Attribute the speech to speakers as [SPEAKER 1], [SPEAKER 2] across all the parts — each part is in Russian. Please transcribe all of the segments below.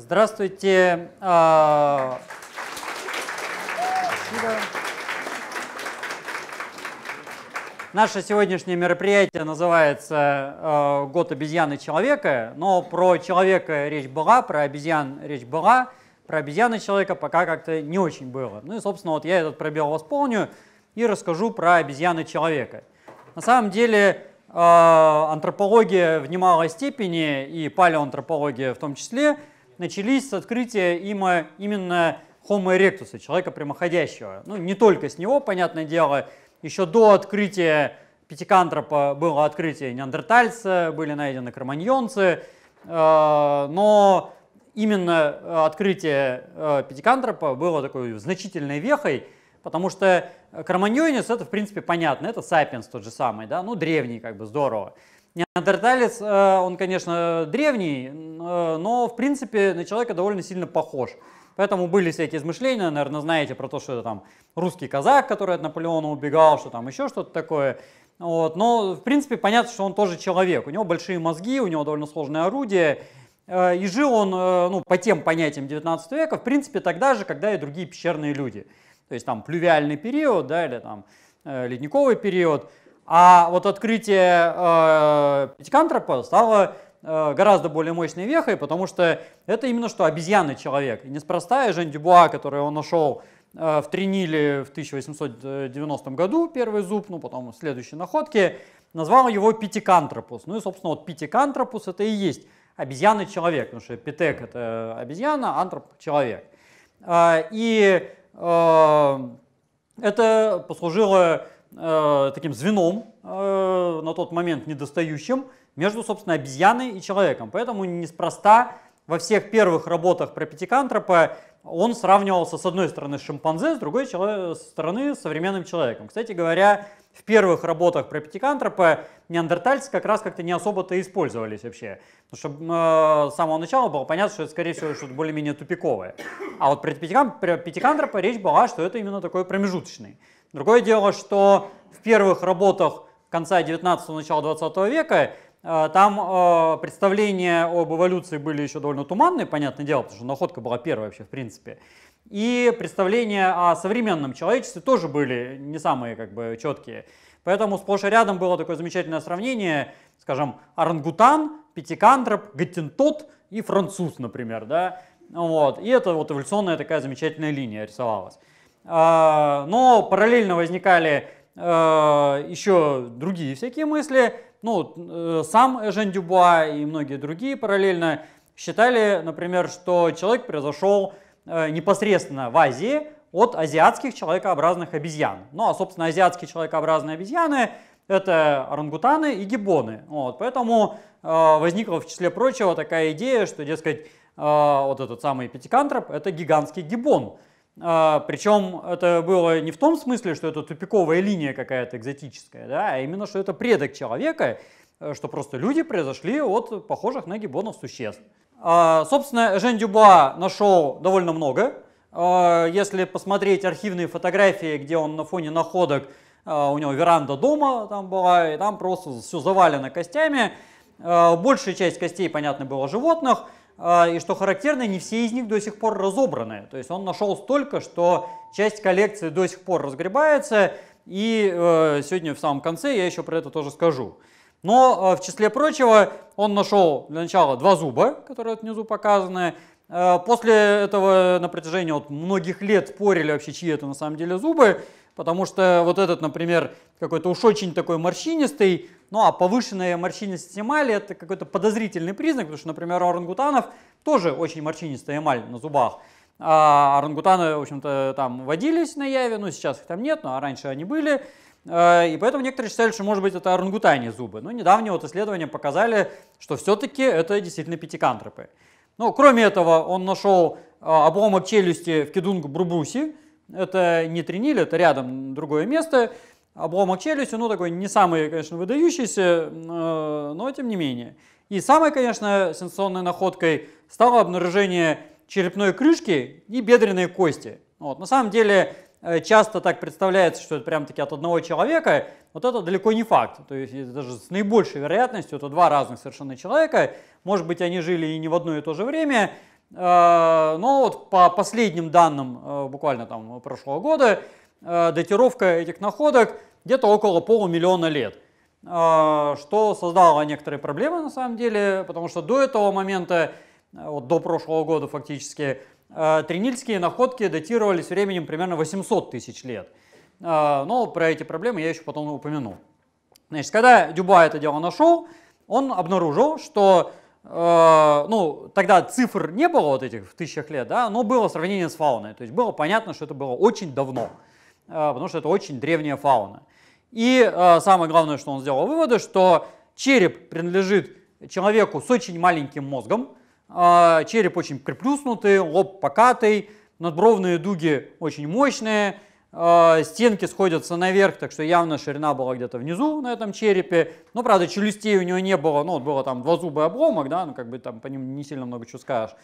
[SPEAKER 1] Здравствуйте. А, спасибо. Наше сегодняшнее мероприятие называется а, «Год обезьяны человека», но про человека речь была, про обезьян речь была, про обезьяны человека пока как-то не очень было. Ну и, собственно, вот я этот пробел восполню и расскажу про обезьяны человека. На самом деле а, антропология в немалой степени, и палеоантропология в том числе – начались с открытия има именно Homo erectus, человека прямоходящего. Ну, не только с него, понятное дело, еще до открытия Пятикантропа было открытие неандертальца, были найдены кроманьонцы, э, но именно э, открытие э, Пятикантропа было такой значительной вехой, потому что кроманьонец, это в принципе понятно, это сапиенс тот же самый, да, ну древний как бы, здорово. Неандерталец, э, он, конечно, древний, э, но, в принципе, на человека довольно сильно похож. Поэтому были всякие измышления, наверное, знаете про то, что это там русский казак, который от Наполеона убегал, что там еще что-то такое. Вот. Но, в принципе, понятно, что он тоже человек. У него большие мозги, у него довольно сложное орудие. Э, и жил он, ну, по тем понятиям 19 века, в принципе, тогда же, когда и другие пещерные люди. То есть там плювиальный период, да, или там ледниковый период. А вот открытие э, стало э, гораздо более мощной вехой, потому что это именно что обезьяны человек. И неспростая Жен Дюбуа, который он нашел э, в Триниле в 1890 году, первый зуб, ну потом следующие находки, назвал его Пятикантропус. Ну и, собственно, вот Пятикантропус это и есть обезьяны человек, потому что Питек это обезьяна, антроп человек. Э, и э, это послужило Э, таким звеном, э, на тот момент недостающим, между, собственно, обезьяной и человеком. Поэтому неспроста во всех первых работах про пятикантропа он сравнивался с одной стороны с шимпанзе, с другой чело- стороны с современным человеком. Кстати говоря, в первых работах про пятикантропа неандертальцы как раз как-то не особо-то использовались вообще. Потому что э, с самого начала было понятно, что это, скорее всего, что-то более-менее тупиковое. А вот про, пятикан- про пятикантропа речь была, что это именно такой промежуточный. Другое дело, что в первых работах конца 19-го, начала 20 века э, там э, представления об эволюции были еще довольно туманные, понятное дело, потому что находка была первой вообще в принципе. И представления о современном человечестве тоже были не самые как бы четкие. Поэтому сплошь и рядом было такое замечательное сравнение, скажем, орангутан, пятикантроп, гаттентот и француз, например, да. Вот. И это вот эволюционная такая замечательная линия рисовалась. А, но параллельно возникали э, еще другие всякие мысли. Ну, э, сам Эжен Дюбуа и многие другие параллельно считали, например, что человек произошел э, непосредственно в Азии от азиатских человекообразных обезьян. Ну, а, собственно, азиатские человекообразные обезьяны – это орангутаны и гиббоны. Вот, поэтому э, возникла, в числе прочего, такая идея, что, дескать, э, вот этот самый пятикантроп – это гигантский гиббон. А, Причем это было не в том смысле, что это тупиковая линия какая-то экзотическая, да, а именно, что это предок человека, э, что просто люди произошли от похожих на гибонов существ. А, собственно, Жен Дюбуа нашел довольно много. А, если посмотреть архивные фотографии, где он на фоне находок, у него веранда дома там была, и там просто все завалено костями. Большая часть костей, понятно, было животных – а, и что характерно, не все из них до сих пор разобраны. То есть он нашел столько, что часть коллекции до сих пор разгребается, и э, сегодня в самом конце я еще про это тоже скажу. Но э, в числе прочего он нашел для начала два зуба, которые вот внизу показаны. Э, после этого на протяжении вот многих лет спорили вообще, чьи это на самом деле зубы. Потому что вот этот, например, какой-то уж очень такой морщинистый, ну а повышенная морщинистость эмали это какой-то подозрительный признак, потому что, например, у орангутанов тоже очень морщинистая эмаль на зубах. А орангутаны, в общем-то, там водились на Яве, ну сейчас их там нет, но а раньше они были. Э, и поэтому некоторые считали, что, может быть, это орангутане зубы. Но ну, недавние вот исследования показали, что все-таки это действительно пятикантропы. Ну, кроме этого, он нашел э, обломок челюсти в Кедунг-Брубусе, это не тренили, это рядом другое место. Обломок челюсти, ну такой не самый, конечно, выдающийся, э, но тем не менее. И самой, конечно, сенсационной находкой стало обнаружение черепной крышки и бедренной кости. Вот. На самом деле, э, часто так представляется, что это прям-таки от одного человека, вот это далеко не факт. То есть даже с наибольшей вероятностью это два разных совершенно человека. Может быть, они жили и не в одно и то же время, Э, но ну, вот по последним данным э, буквально там прошлого года э, датировка этих находок где-то около полумиллиона лет, что создало некоторые проблемы на самом деле, потому что до этого момента, вот до прошлого года фактически, тринильские находки датировались временем примерно 800 тысяч лет. Но про эти проблемы я еще потом упомяну. Значит, когда Дюба это дело нашел, он обнаружил, что Э, ну, тогда цифр не было вот этих в тысячах лет, да, но было сравнение с фауной. То есть было понятно, что это было очень давно, э, потому что это очень древняя фауна. И э, самое главное, что он сделал выводы, что череп принадлежит человеку с очень маленьким мозгом, череп очень приплюснутый, лоб покатый, надбровные дуги очень мощные, а, стенки сходятся наверх, так что явно ширина была где-то внизу на этом черепе. Ну, правда, челюстей у него не было, ну, вот было там двузубый обломок, да, ну, как бы там по ним не сильно много чего скажешь.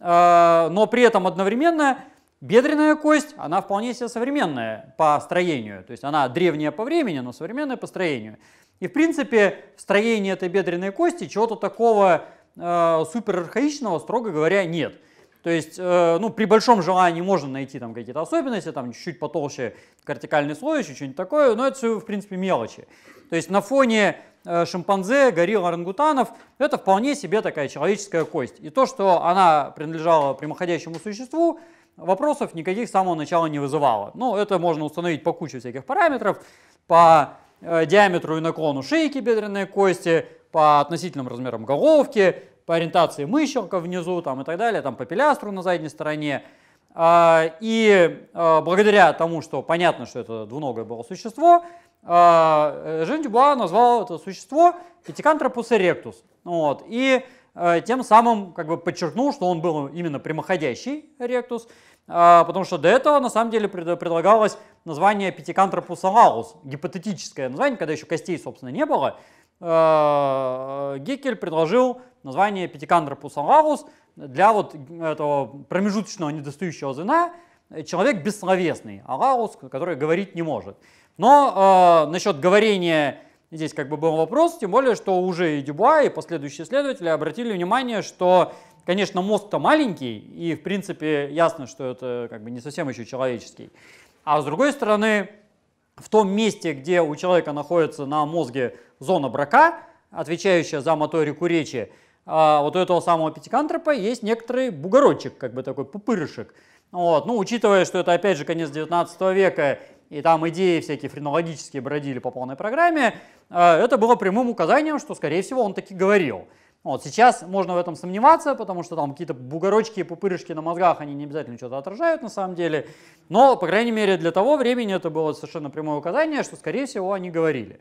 [SPEAKER 1] А, но при этом одновременно бедренная кость, она вполне себе современная по строению. То есть она древняя по времени, но современная по строению. И, в принципе, строение этой бедренной кости чего-то такого а, суперархаичного, строго говоря, нет. То есть, э, ну, при большом желании можно найти там какие-то особенности, там чуть-чуть потолще кортикальный слой, еще что-нибудь такое, но это все, в принципе, мелочи. То есть на фоне э, шимпанзе, горилл, орангутанов это вполне себе такая человеческая кость. И то, что она принадлежала прямоходящему существу, вопросов никаких с самого начала не вызывало. Ну, это можно установить по куче всяких параметров, по э, диаметру и наклону шейки бедренной кости, по относительным размерам головки, по ориентации мыщерка внизу там, и так далее, там, по пилястру на задней стороне. А, и а, благодаря тому, что понятно, что это двуногое было существо, а, Жен Дюбуа назвал это существо пятикантропус эректус. Вот. И тем самым как бы подчеркнул, что он был именно прямоходящий ректус, потому что до этого на самом деле предлагалось название Пятикантропус алаус, гипотетическое название, когда еще костей, собственно, не было. Геккель предложил название пятикандра плюс для вот э, этого промежуточного недостающего звена человек бессловесный, аларус, который говорить не может. Но э, насчет говорения здесь как бы был вопрос, тем более, что уже и Дюбуа, и последующие исследователи обратили внимание, что, конечно, мозг-то маленький, и, в принципе, ясно, что это как бы не совсем еще человеческий. А с другой стороны, в том месте, где у человека находится на мозге зона брака, отвечающая за моторику речи, а, вот у этого самого пятикантропа есть некоторый бугорочек, как бы такой пупырышек. Вот. Ну, учитывая, что это, опять же, конец 19 века, и там идеи всякие френологические бродили по полной программе, э, это было прямым указанием, что, скорее всего, он таки говорил. Вот, сейчас можно в этом сомневаться, потому что там какие-то бугорочки и пупырышки на мозгах, они не обязательно что-то отражают на самом деле. Но, по крайней мере, для того времени это было совершенно прямое указание, что, скорее всего, они говорили.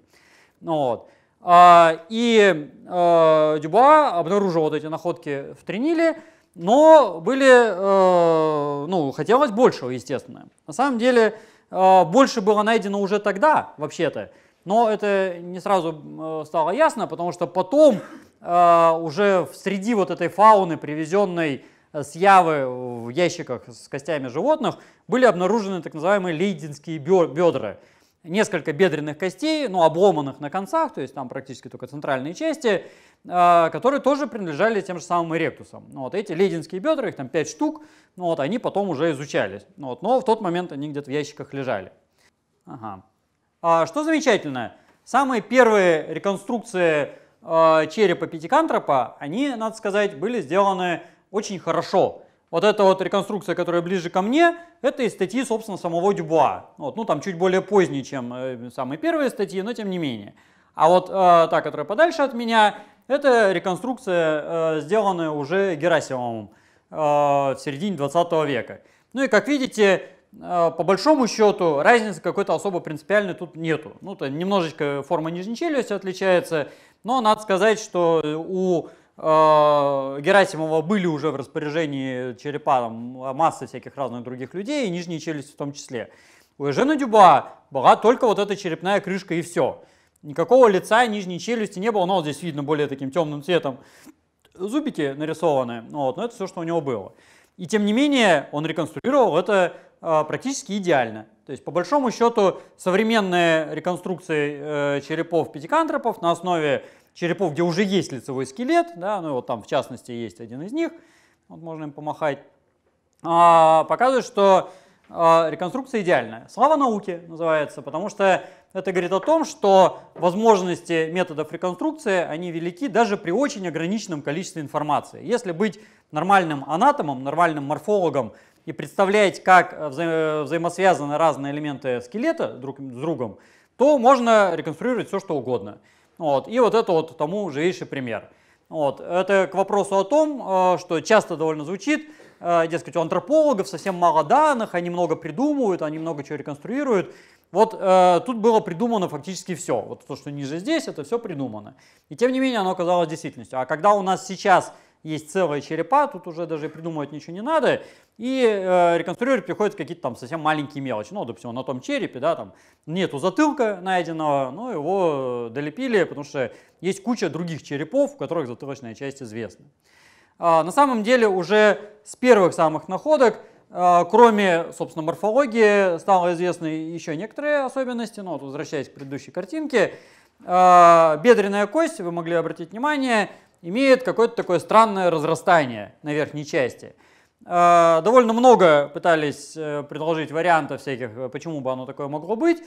[SPEAKER 1] Ну Вот. А, и э, Дюба обнаружил вот эти находки в Триниле, но были, э, ну, хотелось большего, естественно. На самом деле, э, больше было найдено уже тогда, вообще-то, но это не сразу стало ясно, потому что потом уже в среди вот этой фауны, привезенной с Явы в ящиках с костями животных, были обнаружены так называемые лейдинские бедра – несколько бедренных костей, ну, обломанных на концах, то есть там практически только центральные части, э, которые тоже принадлежали тем же самым эректусам. Ну, вот эти лединские бедра, их там 5 штук, ну, вот они потом уже изучались. Ну, вот, но в тот момент они где-то в ящиках лежали. Ага. А, что замечательно, самые первые реконструкции э, черепа пятикантропа, они, надо сказать, были сделаны очень хорошо. Вот эта вот реконструкция, которая ближе ко мне, это из статьи, собственно, самого Дюбуа. Вот, ну, там чуть более поздней, чем э, самые первые статьи, но тем не менее. А вот э, та, которая подальше от меня, это реконструкция, э, сделанная уже Герасимовым э, в середине 20 века. Ну и, как видите, э, по большому счету разницы какой-то особо принципиальной тут нету. Ну, то немножечко форма нижней челюсти отличается, но надо сказать, что у Э, Герасимова были уже в распоряжении черепа там, массы всяких разных других людей, и нижние челюсти в том числе. У Эжена Дюба была только вот эта черепная крышка и все. Никакого лица, нижней челюсти не было, но вот здесь видно более таким темным цветом зубики нарисованы, ну вот, но это все, что у него было. И тем не менее он реконструировал это э, практически идеально. То есть по большому счету современные реконструкции э, черепов пятикантропов на основе черепов, где уже есть лицевой скелет, да, ну вот там в частности есть один из них, вот можно им помахать, а, показывает, что а, реконструкция идеальная. Слава науке называется, потому что это говорит о том, что возможности методов реконструкции, они велики даже при очень ограниченном количестве информации. Если быть нормальным анатомом, нормальным морфологом и представлять, как э, вза э, взаимосвязаны разные элементы скелета друг с другом, то можно реконструировать все, что угодно. Вот. И вот это вот тому живейший пример. Вот. Это к вопросу о том, э, что часто довольно звучит, э, дескать, у антропологов совсем мало данных, они много придумывают, они много чего реконструируют. Вот э, тут было придумано фактически все. Вот то, что ниже здесь, это все придумано. И тем не менее оно оказалось действительностью. А когда у нас сейчас есть целая черепа, тут уже даже придумывать ничего не надо, и э, реконструировать приходится какие-то там совсем маленькие мелочи. Ну, допустим, на том черепе, да, там нету затылка найденного, но его э, долепили, потому что есть куча других черепов, в которых затылочная часть известна. Э, на самом деле уже с первых самых находок э, Кроме, собственно, морфологии, стало известно еще некоторые особенности, но ну, вот возвращаясь к предыдущей картинке, э, бедренная кость, вы могли обратить внимание, имеет какое-то такое странное разрастание на верхней части. А, довольно много пытались э, предложить вариантов всяких, э, почему бы оно такое могло быть.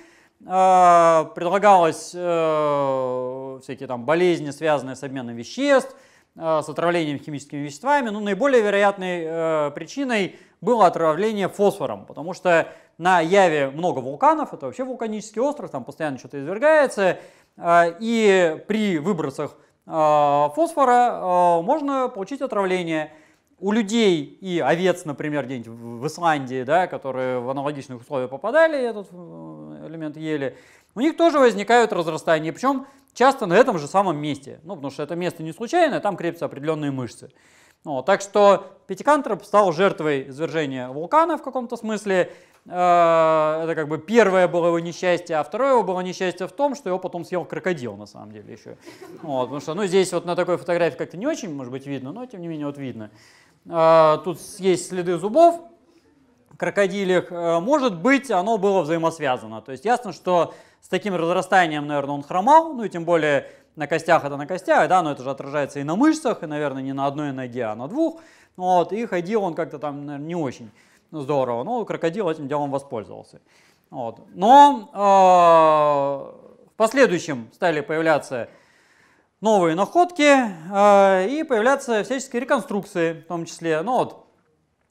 [SPEAKER 1] А, предлагалось э, всякие там болезни, связанные с обменом веществ, с отравлением химическими веществами. Но ну, наиболее вероятной причиной было отравление фосфором, потому что на Яве много вулканов, это вообще вулканический остров, там постоянно что-то извергается, а, и при выбросах а, фосфора а, можно получить отравление. У людей и овец, например, где-нибудь в Исландии, да, которые в аналогичных условиях попадали, этот э, элемент ели, у них тоже возникают разрастания, причем часто на этом же самом месте, ну, потому что это место не случайное, там крепятся определенные мышцы. Ну, так что Пятикантроп стал жертвой извержения вулкана в каком-то смысле, Э, это как бы первое было его несчастье, а второе его было несчастье в том, что его потом съел крокодил, на самом деле, еще. Вот, потому что, ну, здесь вот на такой фотографии как-то не очень, может быть, видно, но, тем не менее, вот видно. Э, тут есть следы зубов, крокодилях, э, может быть, оно было взаимосвязано. То есть ясно, что с таким разрастанием, наверное, он хромал, ну и тем более на костях это на костях, да, но это же отражается и на мышцах, и, наверное, не на одной ноге, а на двух. Вот, и ходил он как-то там, наверное, не очень. Ну, здорово. Ну, крокодил этим делом воспользовался. Вот. Но э, в последующем стали появляться новые находки э, и появляться всяческие реконструкции в том числе. Ну вот,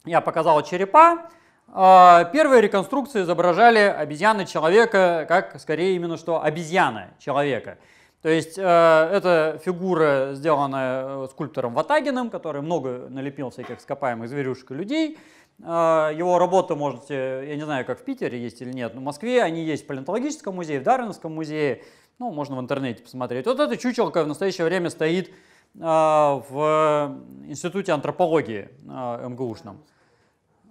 [SPEAKER 1] я показал черепа. Э, первые реконструкции изображали обезьяны человека, как скорее именно что обезьяна человека. То есть э, это фигура, сделанная э, скульптором Ватагиным, который много налепил всяких скопаемых зверюшек и людей. А, его работы можете, я не знаю, как в Питере есть или нет, но в Москве они есть в палеонтологическом музее, в Дарвиновском музее, ну, можно в интернете посмотреть. Вот эта чучелка в настоящее время стоит а, в Институте антропологии а, МГУшном.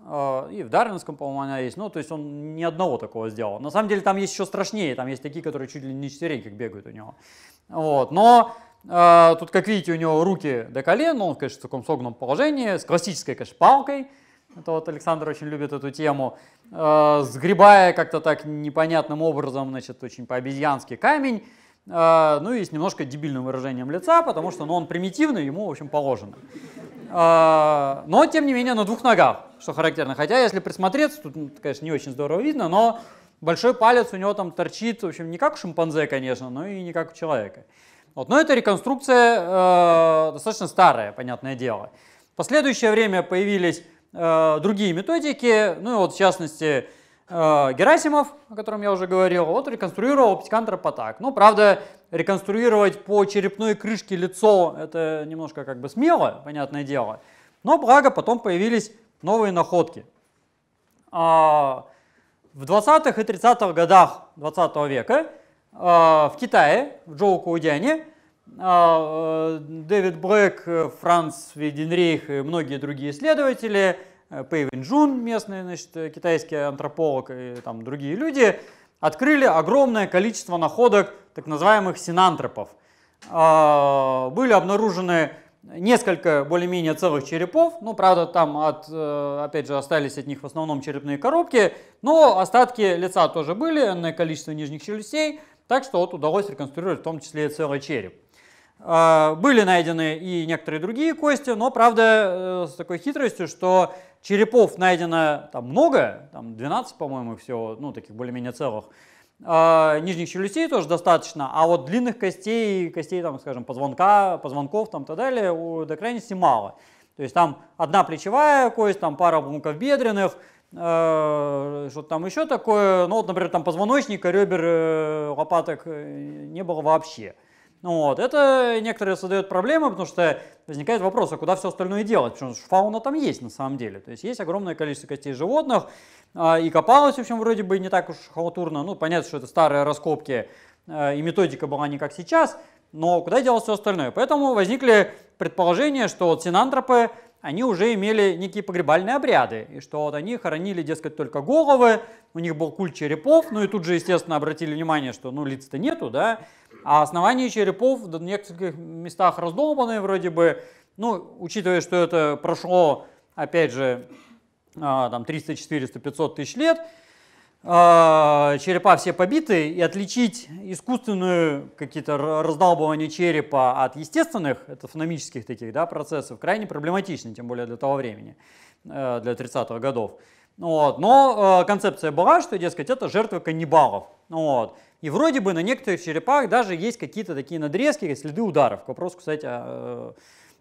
[SPEAKER 1] И в Дарвинском, по-моему, она есть. Ну, то есть он ни одного такого сделал. На самом деле там есть еще страшнее. Там есть такие, которые чуть ли не четвереньких бегают у него. Вот. Но э, тут, как видите, у него руки до колен. Он, конечно, в таком согнутом положении, с классической, конечно, палкой. Это вот Александр очень любит эту тему. Э, сгребая как-то так непонятным образом, значит, очень по-обезьянски камень, э, ну и с немножко дебильным выражением лица, потому что ну, он примитивный, ему, в общем, положено. Э, но, тем не менее, на двух ногах, что характерно. Хотя, если присмотреться, тут, ну, конечно, не очень здорово видно, но большой палец у него там торчит, в общем, не как у шимпанзе, конечно, но и не как у человека. Вот. Но эта реконструкция э, достаточно старая, понятное дело. В последующее время появились Э, другие методики, ну и вот в частности э, Герасимов, о котором я уже говорил, вот реконструировал птикантропа так. Ну, правда, реконструировать по черепной крышке лицо, это немножко как бы смело, понятное дело, но благо потом появились новые находки. А, в 20-х и 30-х годах 20 века э, в Китае, в Джоукаудяне, а, э, Дэвид Блэк, э, Франц Веденрейх и многие другие исследователи, э, Пэй Джун местный значит, китайский антрополог и там другие люди, открыли огромное количество находок так называемых синантропов. А, были обнаружены несколько более-менее целых черепов, ну, правда, там, от, опять же, остались от них в основном черепные коробки, но остатки лица тоже были, на количество нижних челюстей, так что вот удалось реконструировать в том числе целый череп. А, были найдены и некоторые другие кости, но, правда, э, с такой хитростью, что черепов найдено там много, там 12, по-моему, всего, ну, таких более-менее целых. А, нижних челюстей тоже достаточно, а вот длинных костей, костей, там, скажем, позвонка, позвонков там, и так далее, у до крайности мало. То есть там одна плечевая кость, там пара обломков бедренных, э, что-то там еще такое. Ну вот, например, там позвоночника, ребер, э, лопаток не было вообще. Вот. Это некоторые создает проблемы, потому что возникает вопрос, а куда все остальное делать? Потому что фауна там есть на самом деле. То есть есть огромное количество костей животных, а, и копалось, в общем, вроде бы не так уж халтурно. Ну, понятно, что это старые раскопки, а, и методика была не как сейчас, но куда делать все остальное? Поэтому возникли предположения, что синантропы, они уже имели некие погребальные обряды, и что вот они хоронили, дескать, только головы, у них был культ черепов, ну и тут же, естественно, обратили внимание, что ну лиц-то нету, да, а основание черепов в нескольких местах раздолбаны вроде бы. Ну, учитывая, что это прошло, опять же, а, там 300, 400, 500 тысяч лет, а, черепа все побиты, и отличить искусственную какие-то раздалбывание черепа от естественных, это фономических таких да, процессов, крайне проблематично, тем более для того времени, э, для 30-х годов. Ну вот. Но э, концепция была, что, дескать, это жертвы каннибалов. Ну вот. И вроде бы на некоторых черепах даже есть какие-то такие надрезки, следы ударов. К вопросу, кстати, о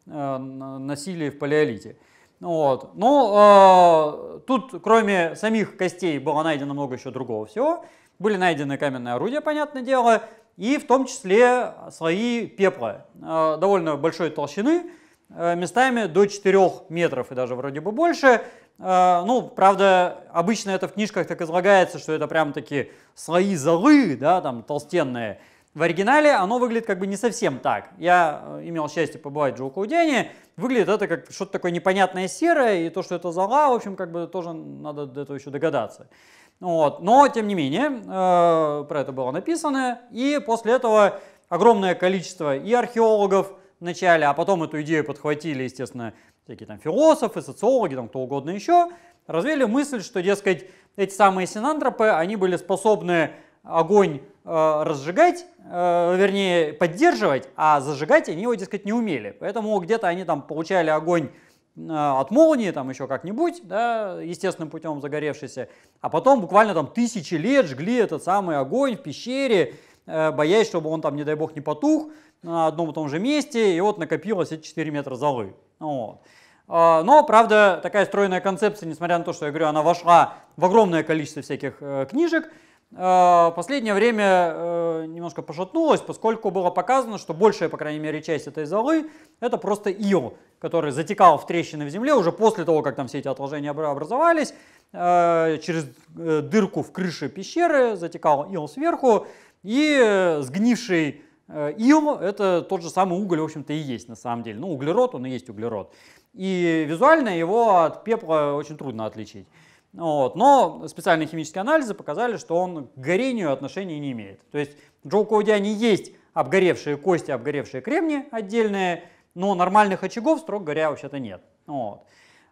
[SPEAKER 1] э, насилии в палеолите. Ну вот. Но э, тут, кроме самих костей, было найдено много еще другого всего. Были найдены каменные орудия, понятное дело, и в том числе слои пепла э, довольно большой толщины, э, местами до 4 метров и даже вроде бы больше. А, ну, правда, обычно это в книжках так излагается, что это прям такие слои золы, да, там, толстенные. В оригинале оно выглядит как бы не совсем так. Я э, имел счастье побывать в Джоукаудяне. Выглядит это как что-то такое непонятное серое, и то, что это зала, в общем, как бы тоже надо до этого еще догадаться. Вот. Но, тем не менее, э, про это было написано, и после этого огромное количество и археологов вначале, а потом эту идею подхватили, естественно, всякие там философы, социологи, там кто угодно еще, развели мысль, что, дескать, эти самые синантропы, они были способны огонь э, разжигать, э, вернее, поддерживать, а зажигать они его, дескать, не умели. Поэтому где-то они там получали огонь э, от молнии, там еще как-нибудь, да, естественным путем загоревшийся, а потом буквально там тысячи лет жгли этот самый огонь в пещере, э, боясь, чтобы он там, не дай бог, не потух на одном и том же месте, и вот накопилось эти 4 метра золы. Ну вот. А, но, правда, такая стройная концепция, несмотря на то, что я говорю, она вошла в огромное количество всяких э, книжек, э, последнее время э, немножко пошатнулась, поскольку было показано, что большая, по крайней мере, часть этой золы – это просто ил, который затекал в трещины в земле уже после того, как там все эти отложения образовались, через дырку в крыше пещеры затекал ил сверху, и сгнивший Э, Ил – это тот же самый уголь, в общем-то, и есть на самом деле. Ну, углерод, он и есть углерод. И визуально его от пепла очень трудно отличить. Вот. Но специальные химические анализы показали, что он к горению отношения не имеет. То есть в Джоукоудиане есть обгоревшие кости, обгоревшие кремни отдельные, но нормальных очагов, строго говоря, вообще-то нет. Вот.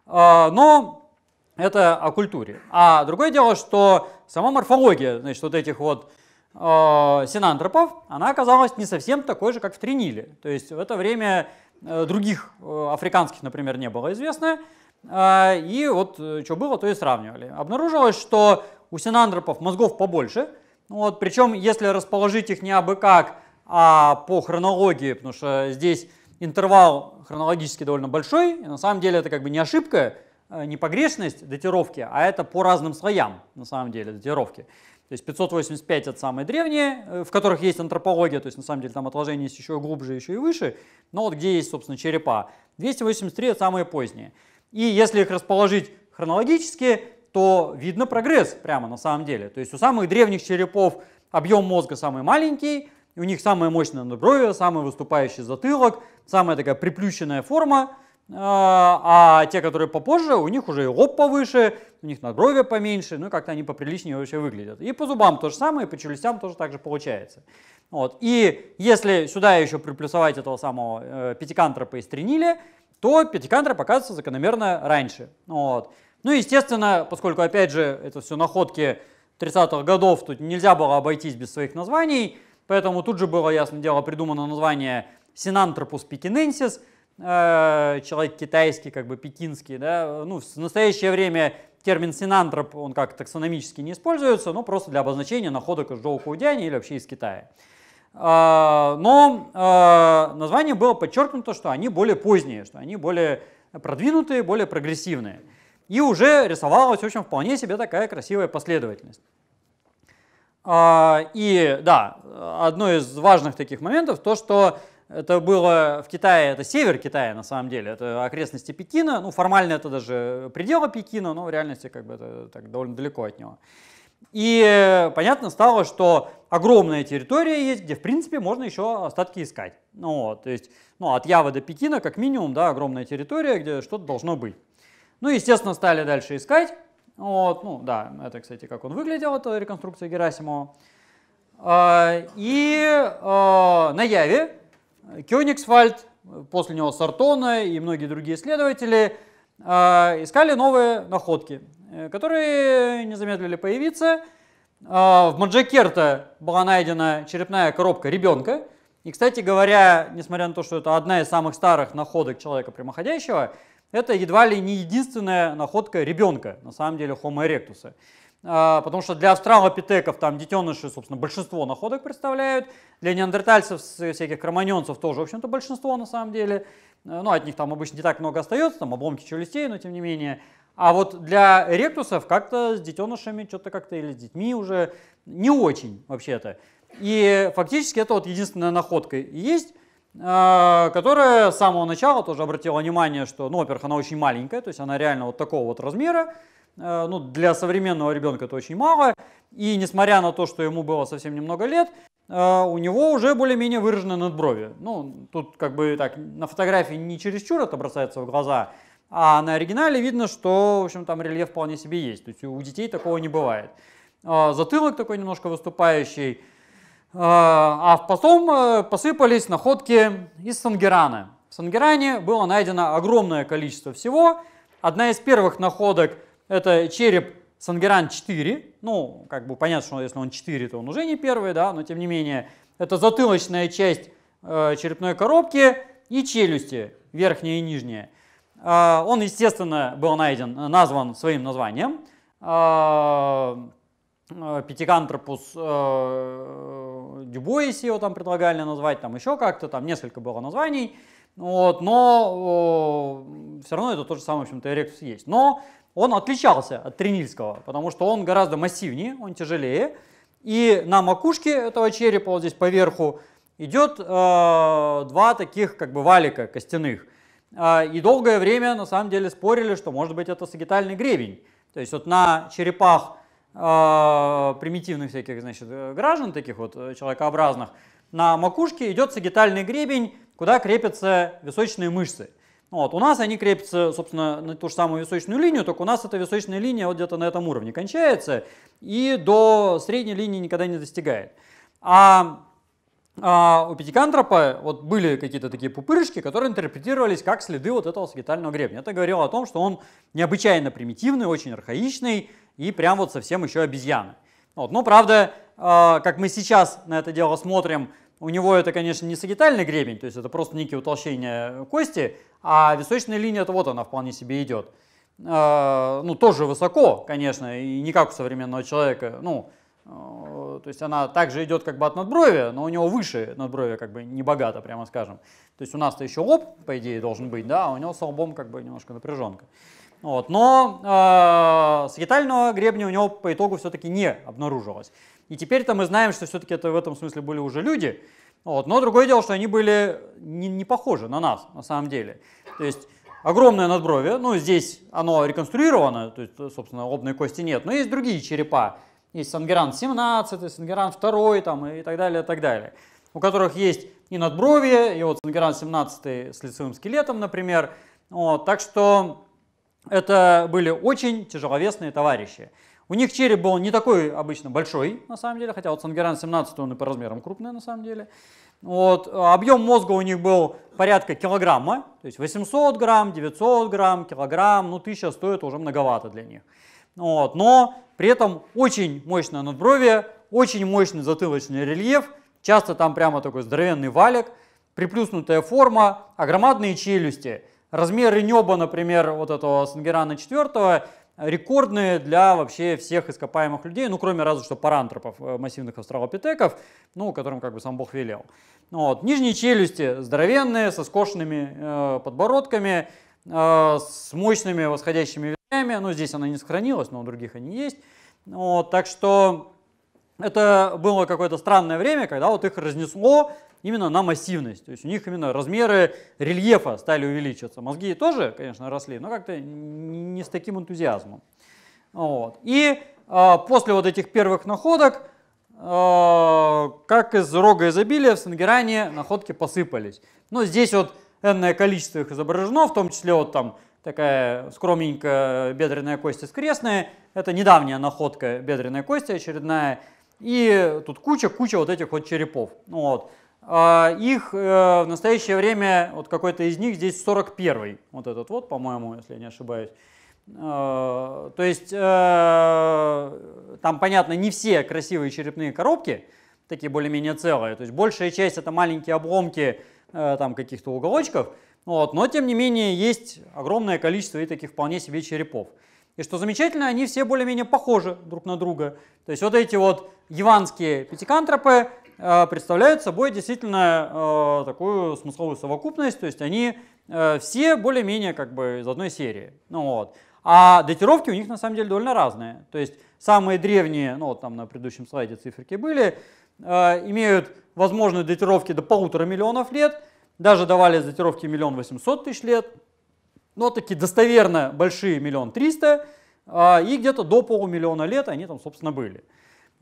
[SPEAKER 1] Э, но это о культуре. А другое дело, что сама морфология значит, вот этих вот Э, синантропов, она оказалась не совсем такой же, как в Триниле. То есть в это время э, других э, африканских, например, не было известно. И вот что было, то и сравнивали. Обнаружилось, что у синандропов мозгов побольше. Вот, причем, если расположить их не абы как, а по хронологии, потому что здесь интервал хронологически довольно большой, и на самом деле это как бы не ошибка, не погрешность датировки, а это по разным слоям, на самом деле, датировки. То есть 585 это самые древние, э, в которых есть антропология, то есть на самом деле там отложения есть еще глубже, еще и выше, но вот где есть, собственно, черепа. 283 это самые поздние. И если их расположить хронологически, то видно прогресс прямо на самом деле. То есть у самых древних черепов объем мозга самый маленький, у них самая мощная надбровье, самый выступающий затылок, самая такая приплющенная форма, а, а те, которые попозже, у них уже и лоб повыше, у них надброви поменьше, ну и как-то они поприличнее вообще выглядят. И по зубам то же самое, и по челюстям тоже так же получается. Вот. И если сюда еще приплюсовать этого самого э, пятикантропа из тренили, то пятикантроп оказывается закономерно раньше. Вот. Ну и естественно, поскольку опять же это все находки 30-х годов, тут нельзя было обойтись без своих названий, поэтому тут же было, ясно дело, придумано название Синантропус пекиненсис, Э, человек китайский, как бы пекинский, да, ну, в настоящее время термин синантроп, он как таксономически не используется, но просто для обозначения находок из Жоу-Каудяни или вообще из Китая. А, но э, название было подчеркнуто, что они более поздние, что они более продвинутые, более прогрессивные. И уже рисовалась, в общем, вполне себе такая красивая последовательность. А, и да, одно из важных таких моментов то, что это было в Китае, это север Китая на самом деле, это окрестности Пекина, ну формально это даже пределы Пекина, но в реальности как бы это так довольно далеко от него. И понятно стало, что огромная территория есть, где, в принципе, можно еще остатки искать. Ну, вот, то есть, ну, от Ява до Пекина, как минимум, да, огромная территория, где что-то должно быть. Ну, естественно, стали дальше искать. Вот, ну, да, это, кстати, как он выглядел, это реконструкция Герасимова. А, и а, на Яве Кёнигсвальд, после него Сартона и многие другие исследователи а, искали новые находки, э, которые не замедлили появиться. А, в Маджакерта была найдена черепная коробка ребенка. И, кстати говоря, несмотря на то, что это одна из самых старых находок человека прямоходящего, это едва ли не единственная находка ребенка, на самом деле Homo erectus. А, потому что для австралопитеков там детеныши, собственно, большинство находок представляют, для неандертальцев, всяких кроманьонцев тоже, в общем-то, большинство на самом деле, э, ну, от них там обычно не так много остается, там обломки челюстей, но тем не менее, а вот для ректусов как-то с детенышами что-то как-то или с детьми уже не очень вообще-то. И фактически это вот единственная находка есть, э, которая с самого начала тоже обратила внимание, что, ну, во-первых, она очень маленькая, то есть она реально вот такого вот размера, Э, ну, для современного ребенка это очень мало, и несмотря на то, что ему было совсем немного лет, э, у него уже более-менее выражены надброви. Ну, тут как бы так на фотографии не чересчур это бросается в глаза, а на оригинале видно, что, в общем, там рельеф вполне себе есть. То есть у детей такого не бывает. Э, затылок такой немножко выступающий. А потом посыпались находки из Сангерана. В Сангеране было найдено огромное количество всего. Одна из первых находок – это череп Сангеран 4. Ну, как бы понятно, что если он 4, то он уже не первый, да, но тем не менее. Это затылочная часть э, черепной коробки и челюсти, верхняя и нижняя. Э, он, естественно, был найден, э, назван своим названием. А, э, Пятикантропус э, Дюбоис его там предлагали назвать, там еще как-то, там несколько было названий. Вот, но э, все равно это тот же самый, в общем-то, эректус есть. Но он отличался от тринильского, потому что он гораздо массивнее, он тяжелее. И на макушке этого черепа, вот здесь поверху, идет э, два таких как бы валика костяных. Э, и долгое время на самом деле спорили, что может быть это сагитальный гребень. То есть вот на черепах э, примитивных всяких значит, э, граждан, таких вот э, человекообразных, на макушке идет сагитальный гребень, куда крепятся височные мышцы. Вот. У нас они крепятся, собственно, на ту же самую височную линию, только у нас эта височная линия вот где-то на этом уровне кончается и до средней линии никогда не достигает. А, а у пятикантропа вот были какие-то такие пупырышки, которые интерпретировались как следы вот этого сагитального гребня. Это говорило о том, что он необычайно примитивный, очень архаичный и прям вот совсем еще обезьяна. Вот. Но правда, а, как мы сейчас на это дело смотрим, у него это, конечно, не сагитальный гребень, то есть это просто некие утолщения кости, а височная линия, это вот она вполне себе идет. А, ну, тоже высоко, конечно, и не как у современного человека, ну, э, то есть она также идет как бы от надброви, но у него выше надброви как бы не богато, прямо скажем. То есть у нас-то еще лоб, по идее, должен быть, да, а у него с лбом как бы немножко напряженка. Вот. Но э, сагитального гребня у него по итогу все-таки не обнаружилось. И теперь-то мы знаем, что все-таки это в этом смысле были уже люди. Вот. Но другое дело, что они были не, не похожи на нас на самом деле. То есть огромное надбровье, ну здесь оно реконструировано, то есть, собственно, лобной кости нет, но есть другие черепа. Есть Сангеран 17, Сангеран 2 там, и так далее, и так далее. У которых есть и надбровье, и вот Сангеран 17 с лицевым скелетом, например. Вот, так что это были очень тяжеловесные товарищи. У них череп был не такой обычно большой, на самом деле, хотя вот Сангеран 17 он и по размерам крупный, на самом деле. Вот, а объем мозга у них был порядка килограмма, то есть 800 грамм, 900 грамм, килограмм, ну 1000 стоит уже многовато для них. Вот, но при этом очень мощное надбровье, очень мощный затылочный рельеф, часто там прямо такой здоровенный валик, приплюснутая форма, огромадные челюсти. Размеры неба, например, вот этого Сангерана 4 рекордные для вообще всех ископаемых людей, ну, кроме разве что парантропов, э, массивных австралопитеков, ну, которым как бы сам Бог велел. Ну вот. Нижние челюсти здоровенные, со скошенными э, подбородками, э, с мощными восходящими ветвями, ну, здесь она не сохранилась, но у других они есть. Вот, так что это было какое-то странное время, когда вот их разнесло именно на массивность. То есть у них именно размеры рельефа стали увеличиваться. Мозги тоже, конечно, росли, но как-то не с таким энтузиазмом. Вот. И э, после вот этих первых находок, э, как из рога изобилия в Сангеране находки посыпались. Но здесь вот энное количество их изображено, в том числе вот там такая скромненькая бедренная кость из Это недавняя находка бедренной кости, очередная и тут куча-куча вот этих вот черепов. Ну вот. А, их э, в настоящее время, вот какой-то из них здесь 41-й, вот этот вот, по-моему, если я не ошибаюсь. А, то есть э, там, понятно, не все красивые черепные коробки, такие более-менее целые. То есть большая часть это маленькие обломки э, там каких-то уголочков, вот, но тем не менее есть огромное количество и таких вполне себе черепов. И что замечательно, они все более-менее похожи друг на друга. То есть вот эти вот яванские пятикантропы э, представляют собой действительно э, такую смысловую совокупность, то есть они э, все более-менее как бы из одной серии. Ну, вот. А датировки у них на самом деле довольно разные. То есть самые древние, ну вот там на предыдущем слайде циферки были, имеют возможные датировки до полутора миллионов лет, даже давали датировки миллион восемьсот тысяч лет, но ну, а таки достоверно большие миллион триста, а, и где-то до полумиллиона лет они там, собственно, были.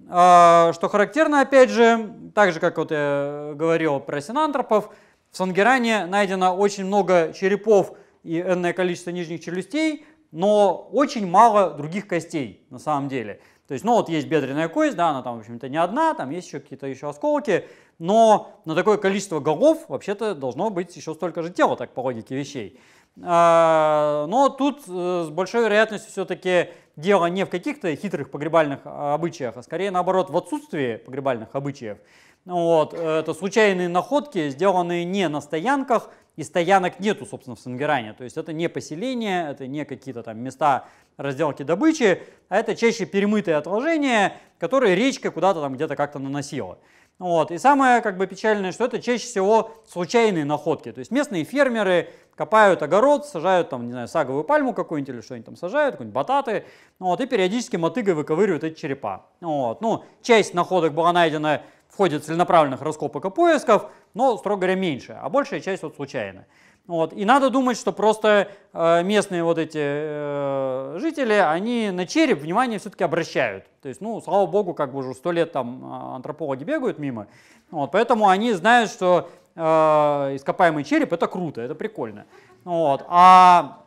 [SPEAKER 1] А, что характерно, опять же, так же, как вот я говорил про синантропов, в Сангеране найдено очень много черепов и энное количество нижних челюстей, но очень мало других костей на самом деле. То есть, ну вот есть бедренная кость, да, она там, в общем-то, не одна, там есть еще какие-то еще осколки, но на такое количество голов вообще-то должно быть еще столько же тела, так по логике вещей. А, но тут э, с большой вероятностью все-таки дело не в каких-то хитрых погребальных а, обычаях, а скорее наоборот в отсутствии погребальных обычаев. Вот, э, это случайные находки, сделанные не на стоянках, и стоянок нету, собственно, в Сангеране. То есть это не поселение, это не какие-то там места разделки добычи, а это чаще перемытые отложения, которые речка куда-то там где-то как-то наносила. Вот. И самое как бы печальное, что это чаще всего случайные находки. То есть местные фермеры копают огород, сажают там, не знаю, саговую пальму какую-нибудь или что-нибудь там сажают, какие-нибудь бататы, ну вот, и периодически мотыгой выковыривают эти черепа. Ну вот. Ну, часть находок была найдена в ходе целенаправленных раскопок и поисков, но, строго говоря, меньше, а большая часть вот случайная. Вот. И надо думать, что просто э, местные вот эти э, жители, они на череп внимание все-таки обращают. То есть, ну, слава богу, как бы уже сто лет там а, антропологи бегают мимо. Вот. Поэтому они знают, что э, ископаемый череп это круто, это прикольно. Вот. А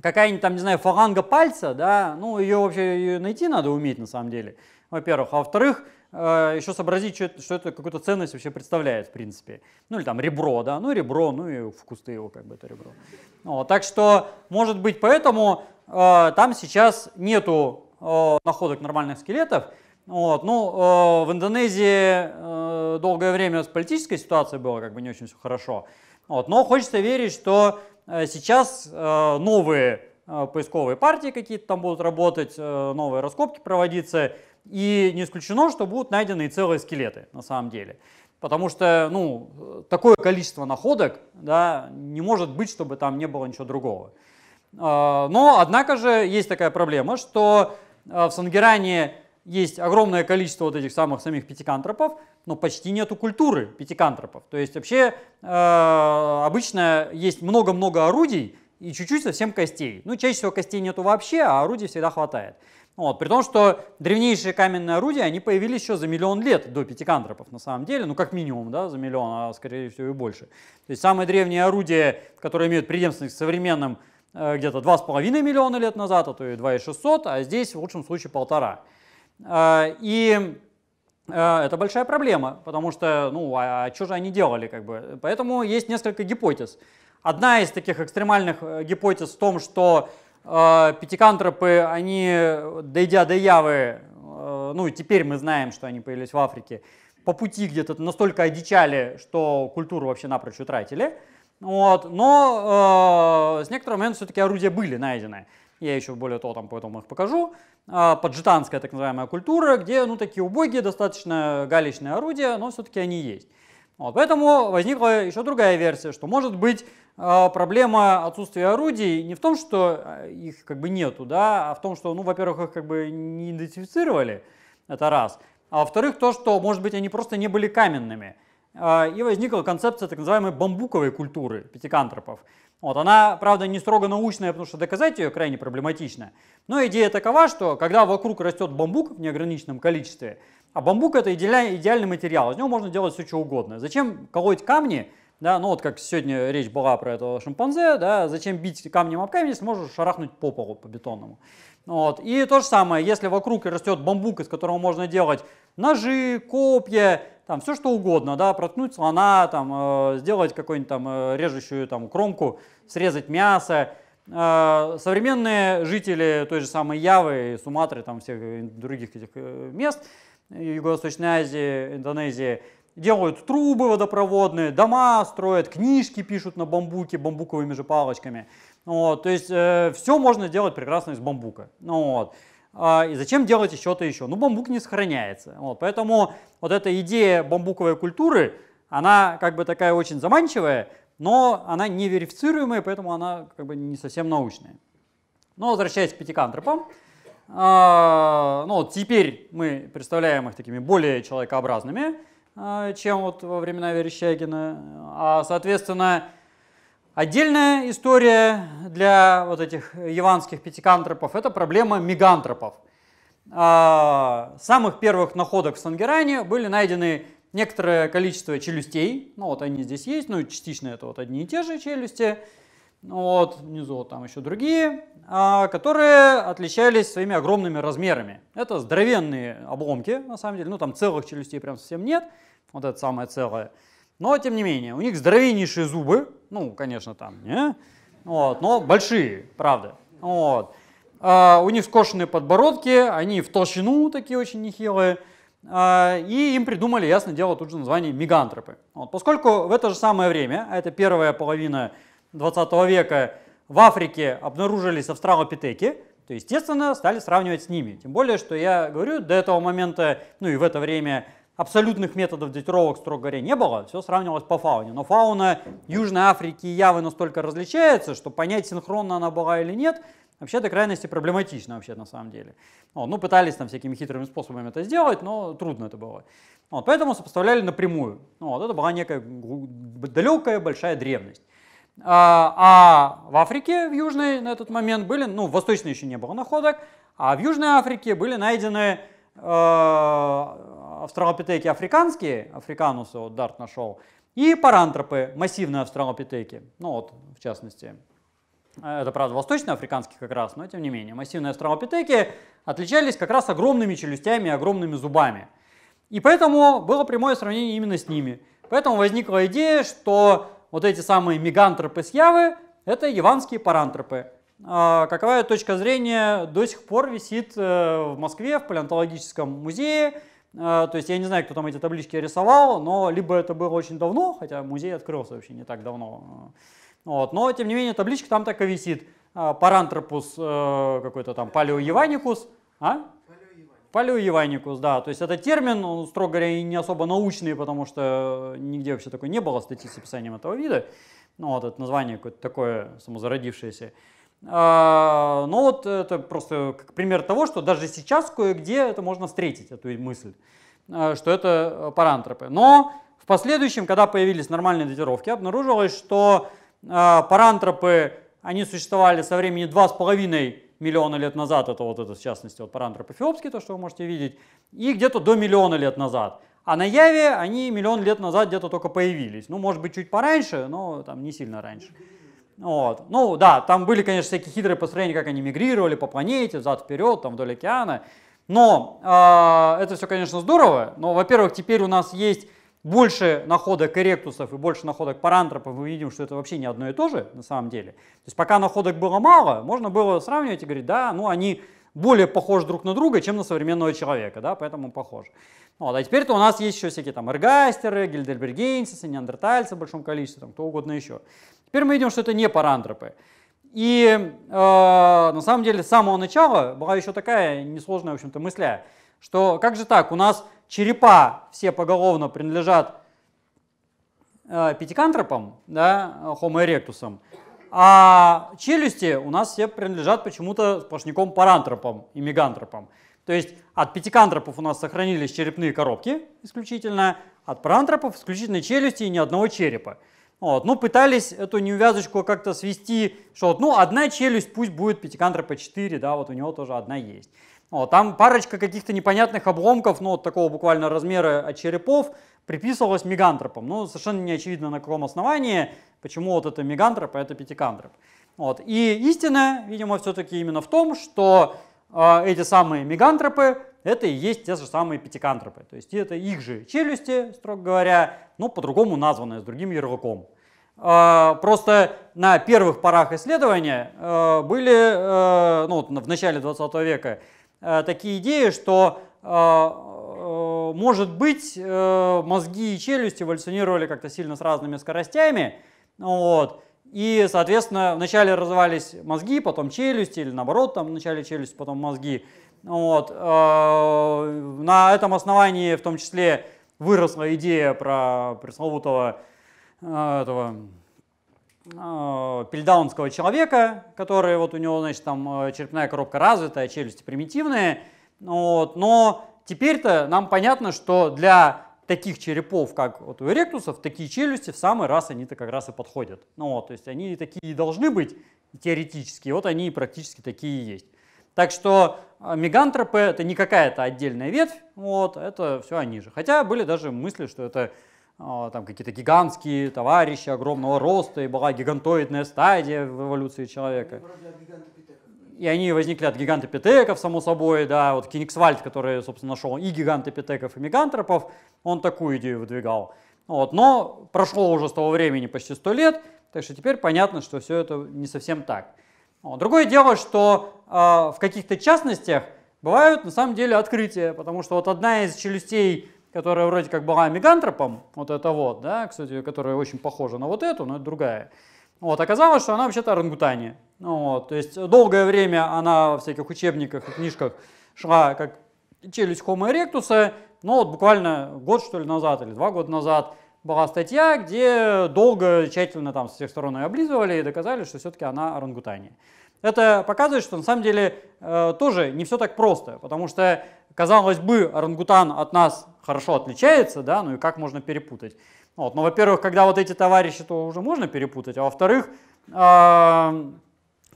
[SPEAKER 1] какая-нибудь там, не знаю, фаланга пальца, да, ну, ее вообще ее найти надо уметь на самом деле, во-первых. А во-вторых, а, еще сообразить, что это, что это какую-то ценность вообще представляет, в принципе. Ну или там ребро, да, ну ребро, ну и в кусты его как бы это ребро. Ну, вот, так что, может быть, поэтому э, там сейчас нету э, находок нормальных скелетов. Вот, ну, э, в Индонезии э, долгое время с политической ситуацией было как бы не очень все хорошо. Вот, но хочется верить, что э, сейчас э, новые э, поисковые партии какие-то там будут работать, э, новые раскопки проводиться, и не исключено, что будут найдены и целые скелеты на самом деле. Потому что ну, такое количество находок да, не может быть, чтобы там не было ничего другого. А, но, однако же, есть такая проблема, что а, в Сангеране есть огромное количество вот этих самых самих пятикантропов, но почти нету культуры пятикантропов. То есть вообще а, обычно есть много-много орудий и чуть-чуть совсем костей. Ну, чаще всего костей нету вообще, а орудий всегда хватает. Вот, при том, что древнейшие каменные орудия, они появились еще за миллион лет до пятикантропов, на самом деле, ну как минимум, да, за миллион, а скорее всего и больше. То есть самые древние орудия, которые имеют преемственность к современным, э, где-то 2,5 миллиона лет назад, а то и 2,600, а здесь в лучшем случае полтора. Э, и э, это большая проблема, потому что, ну, а, а что же они делали, как бы? Поэтому есть несколько гипотез. Одна из таких экстремальных гипотез в том, что а, пятикантропы, они, дойдя до Явы, а, ну, теперь мы знаем, что они появились в Африке, по пути где-то настолько одичали, что культуру вообще напрочь утратили. Вот. Но э, с некоторого момента все-таки орудия были найдены. Я еще более того там поэтому их покажу. Э, поджитанская так называемая культура, где ну такие убогие, достаточно галечные орудия, но все-таки они есть. Вот. Поэтому возникла еще другая версия, что может быть а проблема отсутствия орудий не в том, что э, их как бы нету, да, а в том, что, ну, во-первых, их как бы не идентифицировали, это раз. А во-вторых, то, что, может быть, они просто не были каменными. А, и возникла концепция так называемой бамбуковой культуры пятикантропов. Вот, она, правда, не строго научная, потому что доказать ее крайне проблематично. Но идея такова, что когда вокруг растет бамбук в неограниченном количестве, а бамбук это идеальный материал, из него можно делать все что угодно. Зачем колоть камни, да, ну вот как сегодня речь была про этого шимпанзе, да, зачем бить камнем об камень, если можешь шарахнуть по полу, по бетонному. Вот. И то же самое, если вокруг растет бамбук, из которого можно делать ножи, копья, там все что угодно, да, проткнуть слона, там, э, сделать какую-нибудь там э, режущую там кромку, срезать мясо. Э, современные жители той же самой Явы, Суматры, там всех других этих э, мест Юго-Восточной Азии, Индонезии – делают трубы водопроводные, дома строят, книжки пишут на бамбуке бамбуковыми же палочками. Вот, то есть э, все можно делать прекрасно из бамбука. Ну вот. А, и зачем делать еще-то еще? Ну, бамбук не сохраняется. Вот, поэтому вот эта идея бамбуковой культуры, она как бы такая очень заманчивая, но она не верифицируемая, поэтому она как бы не совсем научная. Но ну, возвращаясь к пятикантропам, э, ну, вот теперь мы представляем их такими более человекообразными, а, чем вот во времена Верещагина. А, соответственно, отдельная история для вот этих яванских пятикантропов – это проблема мегантропов. А, самых первых находок в Сангеране были найдены некоторое количество челюстей. Ну вот они здесь есть, ну частично это вот одни и те же челюсти. Ну вот внизу там еще другие, а, которые отличались своими огромными размерами. Это здоровенные обломки, на самом деле, ну там целых челюстей прям совсем нет, вот это самое целое. Но, тем не менее, у них здоровеннейшие зубы, ну, конечно, там, не? Вот, но большие, правда. Вот. А, у них скошенные подбородки, они в толщину такие очень нехилые. А, и им придумали, ясно дело, тут же название мегантропы. Вот, поскольку в это же самое время, а это первая половина 20 века в Африке обнаружились австралопитеки, то, естественно, стали сравнивать с ними. Тем более, что я говорю, до этого момента, ну и в это время абсолютных методов датировок, строго говоря, не было, все сравнивалось по фауне. Но фауна Южной Африки и Явы настолько различается, что понять, синхронно она была или нет, вообще до крайности проблематично вообще на самом деле. Вот, ну, пытались там всякими хитрыми способами это сделать, но трудно это было. Вот, поэтому сопоставляли напрямую. Ну, вот, это была некая далекая большая древность. А, а в Африке, в Южной на этот момент были, ну, в Восточной еще не было находок, а в Южной Африке были найдены э, австралопитеки африканские, африканусы, вот Дарт нашел, и парантропы, массивные австралопитеки, ну вот, в частности. Это, правда, восточноафриканские как раз, но тем не менее. Массивные австралопитеки отличались как раз огромными челюстями и огромными зубами. И поэтому было прямое сравнение именно с ними. Поэтому возникла идея, что вот эти самые мегантропы с Явы — это яванские парантропы. А каковая точка зрения до сих пор висит э, в Москве, в палеонтологическом музее. Э, то есть я не знаю, кто там эти таблички рисовал, но либо это было очень давно, хотя музей открылся вообще не так давно. Вот. Но, тем не менее, табличка там так и висит. Э, парантропус какой-то там палеоеваникус. А? Палеоевайникус, да. То есть это термин, он, строго говоря, и не особо научный, потому что э, нигде вообще такой не было статьи с описанием этого вида. Ну вот это название какое-то такое самозародившееся. А, но вот это просто как пример того, что даже сейчас кое-где это можно встретить, эту мысль, э, что это э, парантропы. Но в последующем, когда появились нормальные датировки, обнаружилось, что парантропы, они существовали со времени 2,5 миллиона лет назад, это вот это, в частности, вот парантроп то, что вы можете видеть, и где-то до миллиона лет назад. А на Яве они миллион лет назад где-то только появились. Ну, может быть, чуть пораньше, но там не сильно раньше. Вот. Ну да, там были, конечно, всякие хитрые построения, как они мигрировали по планете, взад-вперед, там вдоль океана. Но э, это все, конечно, здорово. Но, во-первых, теперь у нас есть больше находок эректусов и больше находок парантропов, мы видим, что это вообще не одно и то же на самом деле. То есть пока находок было мало, можно было сравнивать и говорить, да, ну они более похожи друг на друга, чем на современного человека, да, поэтому похожи. Вот, а теперь-то у нас есть еще всякие там эргастеры, гильдельбергенсисы, неандертальцы в большом количестве, там кто угодно еще. Теперь мы видим, что это не парантропы. И э, на самом деле с самого начала была еще такая несложная, в общем-то, мысля, что как же так, у нас черепа все поголовно принадлежат э, пятикантропам, да, Homo erectus, а челюсти у нас все принадлежат почему-то сплошняком парантропам и мегантропам. То есть от пятикантропов у нас сохранились черепные коробки исключительно, от парантропов исключительно челюсти и ни одного черепа. Вот. Ну, пытались эту неувязочку как-то свести, что вот, ну, одна челюсть пусть будет пятикантропа 4, да, вот у него тоже одна есть. О, там парочка каких-то непонятных обломков, ну, вот такого буквально размера от черепов, приписывалась мегантропам. Ну, совершенно не очевидно, на каком основании, почему вот это мегантроп, а это пятикантроп. Вот. И истина, видимо, все-таки именно в том, что э, эти самые мегантропы это и есть те же самые пятикантропы. То есть это их же челюсти, строго говоря, но по-другому названные, с другим ярлыком. А, просто на первых порах исследования а, были, ну, в начале 20 века Э, такие идеи, что э, э, может быть, мозги и челюсти эволюционировали как-то сильно с разными скоростями, вот, и, соответственно, вначале развивались мозги, потом челюсти, или наоборот, там вначале челюсти, потом мозги. Вот. На этом основании в том числе выросла идея про пресловутого этого Э, пельдаунского человека, который вот у него, значит, там э, черепная коробка развитая, челюсти примитивные, вот, но теперь-то нам понятно, что для таких черепов, как вот у эректусов, такие челюсти в самый раз они-то как раз и подходят. Ну, вот, то есть они такие должны быть теоретически, вот они практически такие и есть. Так что э, мегантропы это не какая-то отдельная ветвь, вот, это все они же. Хотя были даже мысли, что это там какие-то гигантские товарищи огромного роста, и была гигантоидная стадия в эволюции человека. И они возникли от гигантопитеков, само собой, да, вот Кениксвальд, который, собственно, нашел и гигантопитеков, и мегантропов, он такую идею выдвигал. Вот, но прошло уже с того времени почти сто лет, так что теперь понятно, что все это не совсем так. Другое дело, что э, в каких-то частностях бывают на самом деле открытия, потому что вот одна из челюстей которая вроде как была мегантропом, вот это вот, да, кстати, которая очень похожа на вот эту, но это другая. Вот, оказалось, что она вообще-то орангутани. Ну вот, то есть долгое время она во всяких учебниках и книжках шла как челюсть Homo erectus, но вот буквально год что ли назад или два года назад была статья, где долго, тщательно там с всех сторон ее облизывали и доказали, что все-таки она орангутания. Это показывает, что на самом деле э, тоже не все так просто, потому что казалось бы, орангутан от нас хорошо отличается, да, ну и как можно перепутать? Вот, ну, во-первых, когда вот эти товарищи, то уже можно перепутать, а во-вторых, э,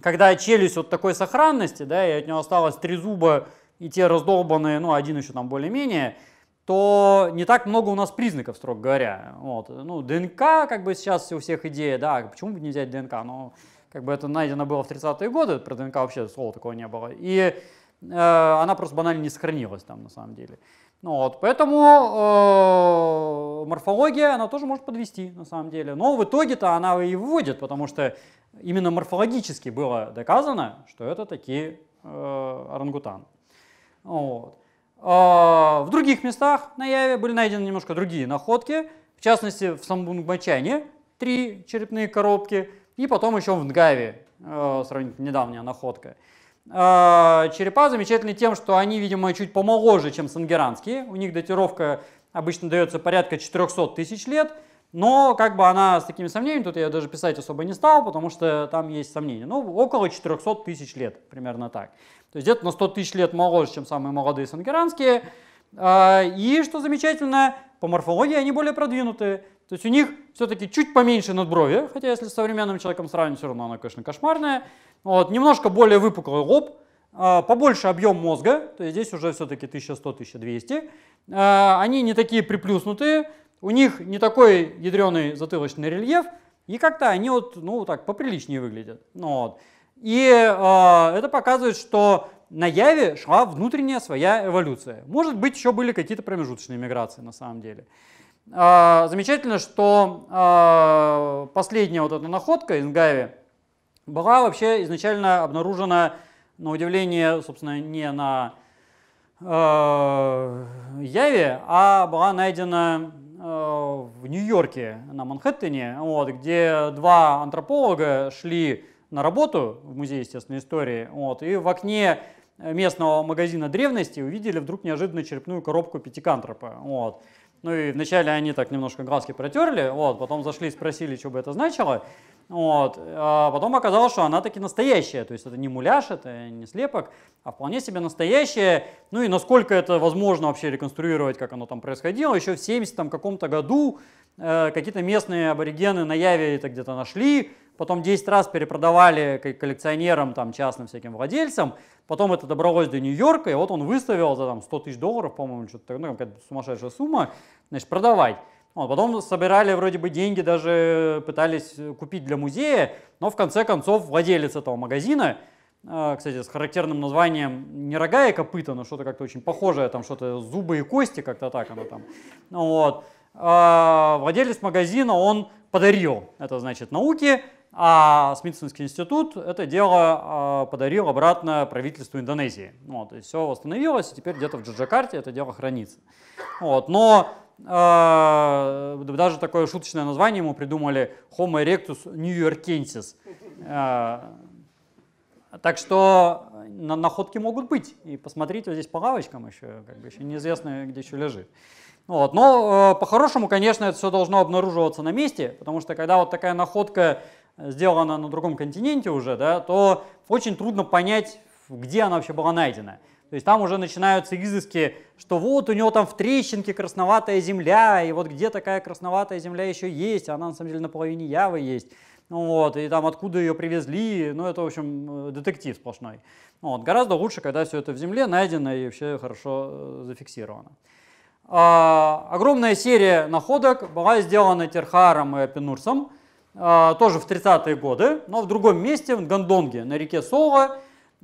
[SPEAKER 1] когда челюсть вот такой сохранности, да, и от него осталось три зуба и те раздолбанные, ну, один еще там более-менее, то не так много у нас признаков, строго говоря. Вот. Ну, ДНК, как бы сейчас у всех идея, да, почему бы не взять ДНК, но как бы это найдено было в 30-е годы, про ДНК вообще слова такого не было. И Э, она просто банально не сохранилась там на самом деле. Ну вот, поэтому э, морфология, она тоже может подвести на самом деле. Но в итоге-то она и выводит, потому что именно морфологически было доказано, что это такие э, орангутан. Вот. Э, в других местах на Яве были найдены немножко другие находки, в частности в Самбунгмачане три черепные коробки, и потом еще в Нгаве э, сравнительно недавняя находка. Э, а, черепа замечательны тем, что они, видимо, чуть помоложе, чем сангеранские. У них датировка обычно дается порядка 400 тысяч лет, но как бы она с такими сомнениями, тут я даже писать особо не стал, потому что там есть сомнения. Ну, около 400 тысяч лет, примерно так. То есть где-то на 100 тысяч лет моложе, чем самые молодые сангеранские. А, и, что замечательно, по морфологии они более продвинутые. То есть у них все-таки чуть поменьше надброви, хотя если с современным человеком сравнивать, все равно она, конечно, кошмарная. Вот, немножко более выпуклый лоб, а, побольше объем мозга, то есть здесь уже все-таки 1100-1200. А, они не такие приплюснутые, у них не такой ядреный затылочный рельеф, и как-то они вот, ну, так поприличнее выглядят. Ну, вот. И э, это показывает, что на Яве шла внутренняя своя эволюция. Может быть, еще были какие-то промежуточные миграции на самом деле. А, замечательно, что а, последняя вот эта находка из Гави была вообще изначально обнаружена, на удивление, собственно, не на а, Яве, а была найдена в Нью-Йорке, на Манхэттене, вот, где два антрополога шли на работу в музей естественной истории, вот, и в окне местного магазина древности увидели вдруг неожиданно черепную коробку пятикантропа. Вот. Ну и вначале они так немножко глазки протерли, вот, потом зашли и спросили, что бы это значило. Вот. А потом оказалось, что она таки настоящая, то есть это не муляж, это не слепок, а вполне себе настоящая. Ну и насколько это возможно вообще реконструировать, как оно там происходило, еще в 70 каком-то году э, какие-то местные аборигены на Яве это где-то нашли, потом 10 раз перепродавали коллекционерам, там, частным всяким владельцам, потом это добралось до Нью-Йорка, и вот он выставил за там, 100 тысяч долларов, по-моему, что-то ну, какая-то сумасшедшая сумма, значит, продавать. Вот, потом собирали вроде бы деньги, даже пытались купить для музея, но в конце концов владелец этого магазина, э, кстати, с характерным названием не рога и копыта, но что-то как-то очень похожее, там что-то зубы и кости, как-то так оно там. Вот. А, владелец магазина, он подарил это, значит, науке, а Смитсонский институт это дело а, подарил обратно правительству Индонезии. Вот, и все восстановилось, и теперь где-то в Джаджакарте это дело хранится. Вот, но э, даже такое шуточное название ему придумали Homo erectus newyorkensis. Э, а, так что на, находки могут быть. И посмотрите вот здесь по лавочкам еще, как бы еще неизвестно, где еще лежит. Вот. Но э, по-хорошему, конечно, это все должно обнаруживаться на месте, потому что когда вот такая находка сделана на другом континенте уже, да, то очень трудно понять, где она вообще была найдена. То есть там уже начинаются изыски, что вот у него там в трещинке красноватая земля, и вот где такая красноватая земля еще есть, она на самом деле на половине Явы есть. Вот, и там откуда ее привезли, ну это, в общем, э, детектив сплошной. Вот, гораздо лучше, когда все это в земле найдено и вообще хорошо э, зафиксировано. А, огромная серия находок была сделана Терхаром и Апенурсом, а, тоже в 30-е годы, но в другом месте, в Гондонге, на реке Соло,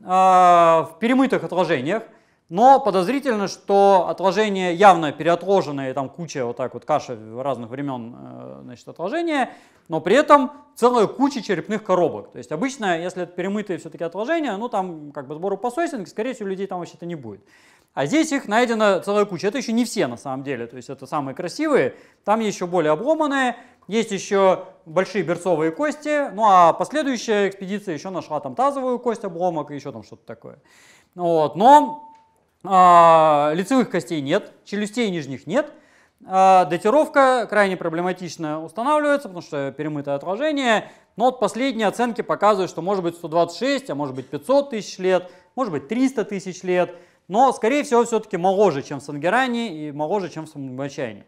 [SPEAKER 1] а, в перемытых отложениях. Но подозрительно, что отложения явно переотложенные, там куча вот так вот каши разных времен э, значит, отложения, но при этом целая куча черепных коробок. То есть обычно, если это перемытые все-таки отложения, ну там как бы сбору посольственных, скорее всего, людей там вообще-то не будет. А здесь их найдено целая куча. Это еще не все на самом деле, то есть это самые красивые, там еще более обломанные. Есть еще большие берцовые кости, ну а последующая экспедиция еще нашла там тазовую кость, обломок и еще там что-то такое. Вот, но э, лицевых костей нет, челюстей нижних нет, а, датировка крайне проблематично устанавливается, потому что перемытое отложение, но вот последние оценки показывают, что может быть 126, а может быть 500 тысяч лет, может быть 300 тысяч лет, но, скорее всего, все-таки моложе, чем в Сангеране и моложе, чем в Самбачане.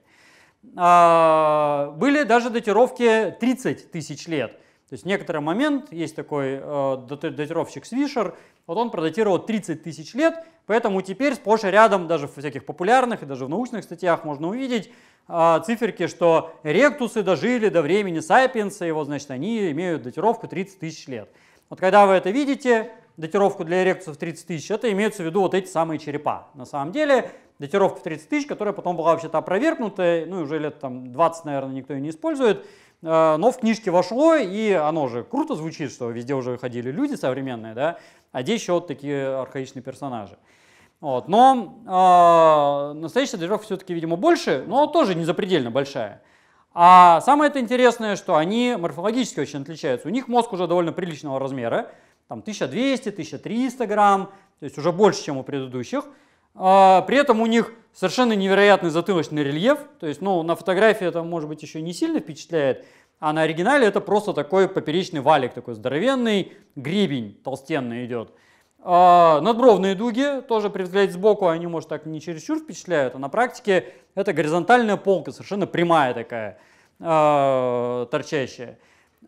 [SPEAKER 1] А, были даже датировки 30 тысяч лет. То есть в некоторый момент есть такой э, датировщик Свишер, вот он продатировал 30 тысяч лет, поэтому теперь сплошь и рядом, даже в всяких популярных и даже в научных статьях можно увидеть а, циферки, что ректусы дожили до времени сапиенса, его значит, они имеют датировку 30 тысяч лет. Вот когда вы это видите, датировку для ректусов 30 тысяч, это имеются в виду вот эти самые черепа. На самом деле датировка в 30 тысяч, которая потом была вообще-то опровергнута, ну и уже лет там 20, наверное, никто ее не использует, э, но в книжке вошло, и оно же круто звучит, что везде уже ходили люди современные, да, а здесь еще вот такие архаичные персонажи. Вот. Но э, настоящая датировка все-таки, видимо, больше, но тоже не запредельно большая. А самое это интересное, что они морфологически очень отличаются. У них мозг уже довольно приличного размера, там 1200-1300 грамм, то есть уже больше, чем у предыдущих. А, при этом у них совершенно невероятный затылочный рельеф, то есть, ну, на фотографии это, может быть, еще не сильно впечатляет, а на оригинале это просто такой поперечный валик, такой здоровенный гребень толстенный идет. А, надбровные дуги, тоже при взгляде сбоку, они, может, так не чересчур впечатляют, а на практике это горизонтальная полка, совершенно прямая такая, а, торчащая.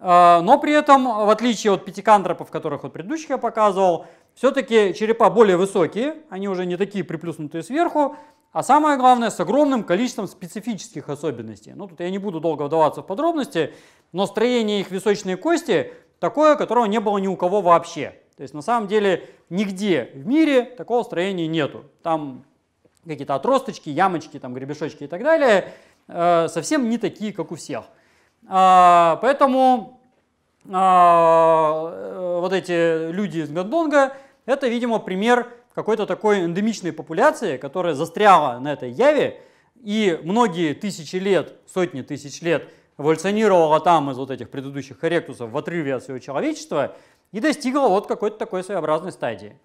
[SPEAKER 1] Но при этом, в отличие от пятикантропов, которых вот предыдущих я показывал, все-таки черепа более высокие, они уже не такие приплюснутые сверху, а самое главное, с огромным количеством специфических особенностей. Ну, тут я не буду долго вдаваться в подробности, но строение их височной кости такое, которого не было ни у кого вообще. То есть на самом деле нигде в мире такого строения нету. Там какие-то отросточки, ямочки, там гребешочки и так далее, э, совсем не такие, как у всех. Э, поэтому а, э, вот эти люди из Гондонга – это, видимо, пример какой-то такой эндемичной популяции, которая застряла на этой яве и многие тысячи лет, сотни тысяч лет эволюционировала там из вот этих предыдущих корректусов в отрыве от своего человечества и достигла вот какой-то такой своеобразной стадии.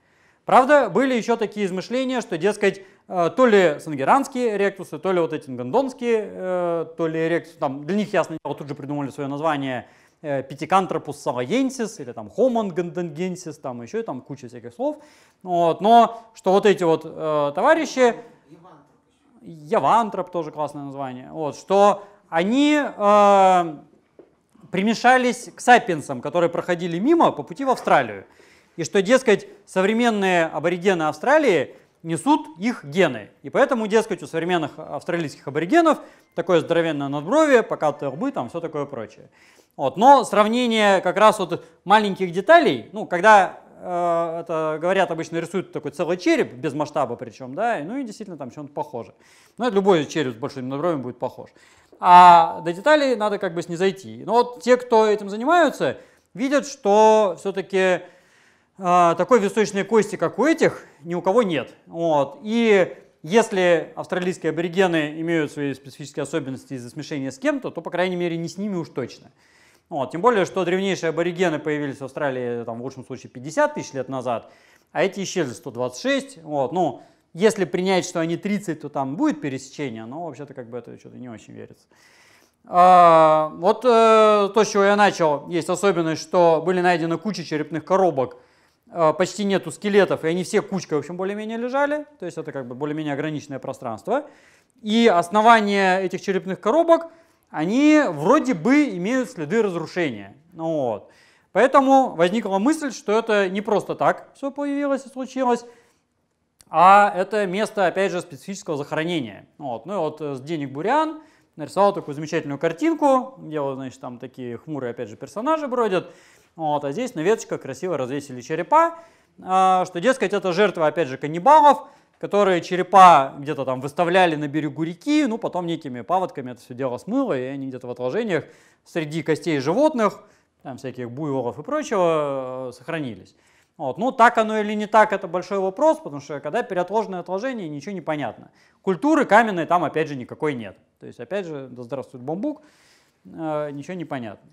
[SPEAKER 1] Правда, были еще такие измышления, что, дескать, э, то ли сангеранские ректусы, то ли вот эти гондонские, э, то ли ректусы, там, для них, ясно, вот тут же придумали свое название – Э, пятикантропус салаенсис или там Хомон ганденгенсис, там еще там куча всяких слов. Вот, но что вот эти вот э, товарищи, Явантроп тоже классное название, вот, что они э, примешались к сапиенсам, которые проходили мимо по пути в Австралию. И что, дескать, современные аборигены Австралии – несут их гены. И поэтому, дескать, у современных австралийских аборигенов такое здоровенное надбровие, покатые рбы, там все такое прочее. Вот. Но сравнение как раз вот маленьких деталей, ну, когда э, это говорят, обычно рисуют такой целый череп, без масштаба причем, да, ну и действительно там что то похоже. Ну, это любой череп с большим надбровием будет похож. А до деталей надо как бы снизойти. Но вот те, кто этим занимаются, видят, что все-таки а, такой височной кости, как у этих, ни у кого нет. Вот. И если австралийские аборигены имеют свои специфические особенности из-за смешения с кем-то, то, по крайней мере, не с ними уж точно. Вот. Тем более, что древнейшие аборигены появились в Австралии, там, в лучшем случае, 50 тысяч лет назад, а эти исчезли 126. Вот. Ну, если принять, что они 30, то там будет пересечение, но вообще-то как бы это что-то не очень верится. А, вот э, то, с чего я начал, есть особенность, что были найдены куча черепных коробок – а, почти нету скелетов, и они все кучкой, в общем, более-менее лежали, то есть это как бы более-менее ограниченное пространство. И основания этих черепных коробок, они вроде бы имеют следы разрушения. Ну вот. Поэтому возникла мысль, что это не просто так все появилось и случилось, а это место, опять же, специфического захоронения. Ну вот. Ну и вот э, с Денег Бурян нарисовал такую замечательную картинку, где, значит, там такие хмурые, опять же, персонажи бродят, вот, а здесь на веточках красиво развесили черепа, а, что, дескать, это жертва, опять же, каннибалов, которые черепа где-то там выставляли на берегу реки, ну, потом некими паводками это все дело смыло, и они где-то в отложениях среди костей животных, там всяких буйволов и прочего, э, сохранились. Вот. Ну, так оно или не так, это большой вопрос, потому что когда переотложенное отложение, ничего не понятно. Культуры каменной там, опять же, никакой нет. То есть, опять же, да здравствует бамбук, э, ничего не понятно.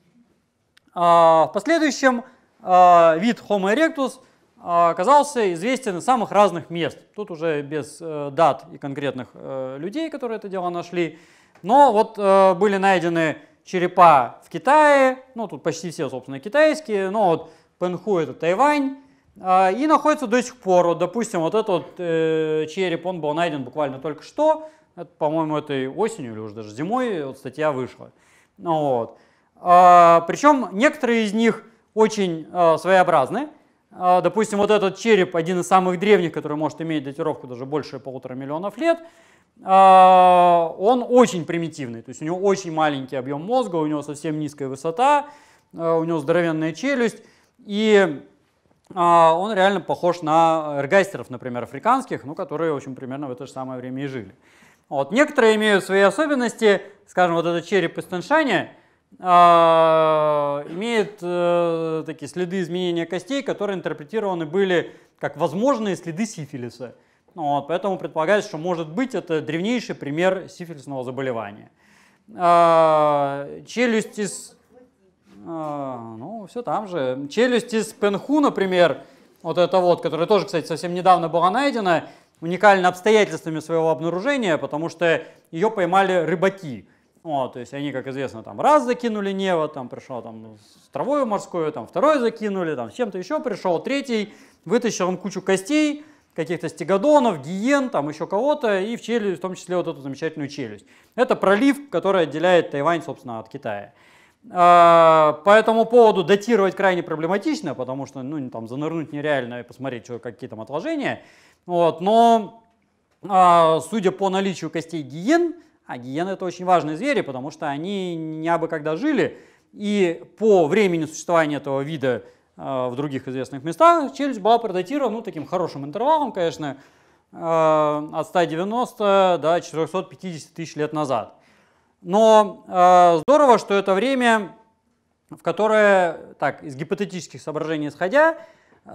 [SPEAKER 1] А, в последующем а, вид Homo erectus а, оказался известен из самых разных мест. Тут уже без э, дат и конкретных э, людей, которые это дело нашли. Но вот э, были найдены черепа в Китае, ну тут почти все, собственно, китайские, но вот Пенху это Тайвань, и находится до сих пор. Вот, допустим, вот этот вот, э, череп, он был найден буквально только что, по-моему, этой осенью или уже даже зимой вот, статья вышла. Ну Вот. А, Причем некоторые из них очень а, своеобразны. А, допустим, вот этот череп один из самых древних, который может иметь датировку даже больше полутора миллионов лет. Он очень примитивный, то есть у него очень маленький объем мозга, у него совсем низкая высота, у него здоровенная челюсть, и он реально похож на эргастеров, например, африканских, ну, которые, в общем, примерно в это же самое время и жили. Вот. Некоторые имеют свои особенности, скажем, вот этот череп из Таншания – а, имеет э, такие следы изменения костей, которые интерпретированы были как возможные следы сифилиса. Вот, поэтому предполагается, что может быть это древнейший пример сифилисного заболевания. Э, а, челюсть из... А, ну, все там же. Челюсть из пенху, например, вот это вот, которая тоже, кстати, совсем недавно была найдена, уникальна обстоятельствами своего обнаружения, потому что ее поймали рыбаки. Вот, ну, а, то есть они, как известно, там раз закинули Нева, там пришел там ну, с травою морскую, там второй закинули, там с чем-то еще пришел, третий вытащил он кучу костей, каких-то стегодонов, гиен, там еще кого-то, и в челюсть, в том числе вот эту замечательную челюсть. Это пролив, который отделяет Тайвань, собственно, от Китая. А, по этому поводу датировать крайне проблематично, потому что ну, там, занырнуть нереально и посмотреть, что, какие там отложения. Вот, но а, судя по наличию костей гиен, а гиены это очень важные звери, потому что они не абы когда жили, и по времени существования этого вида э, в других известных местах челюсть была продатирована ну, таким хорошим интервалом, конечно, э, от 190 до 450 тысяч лет назад. Но э, здорово, что это время, в которое, так, из гипотетических соображений исходя,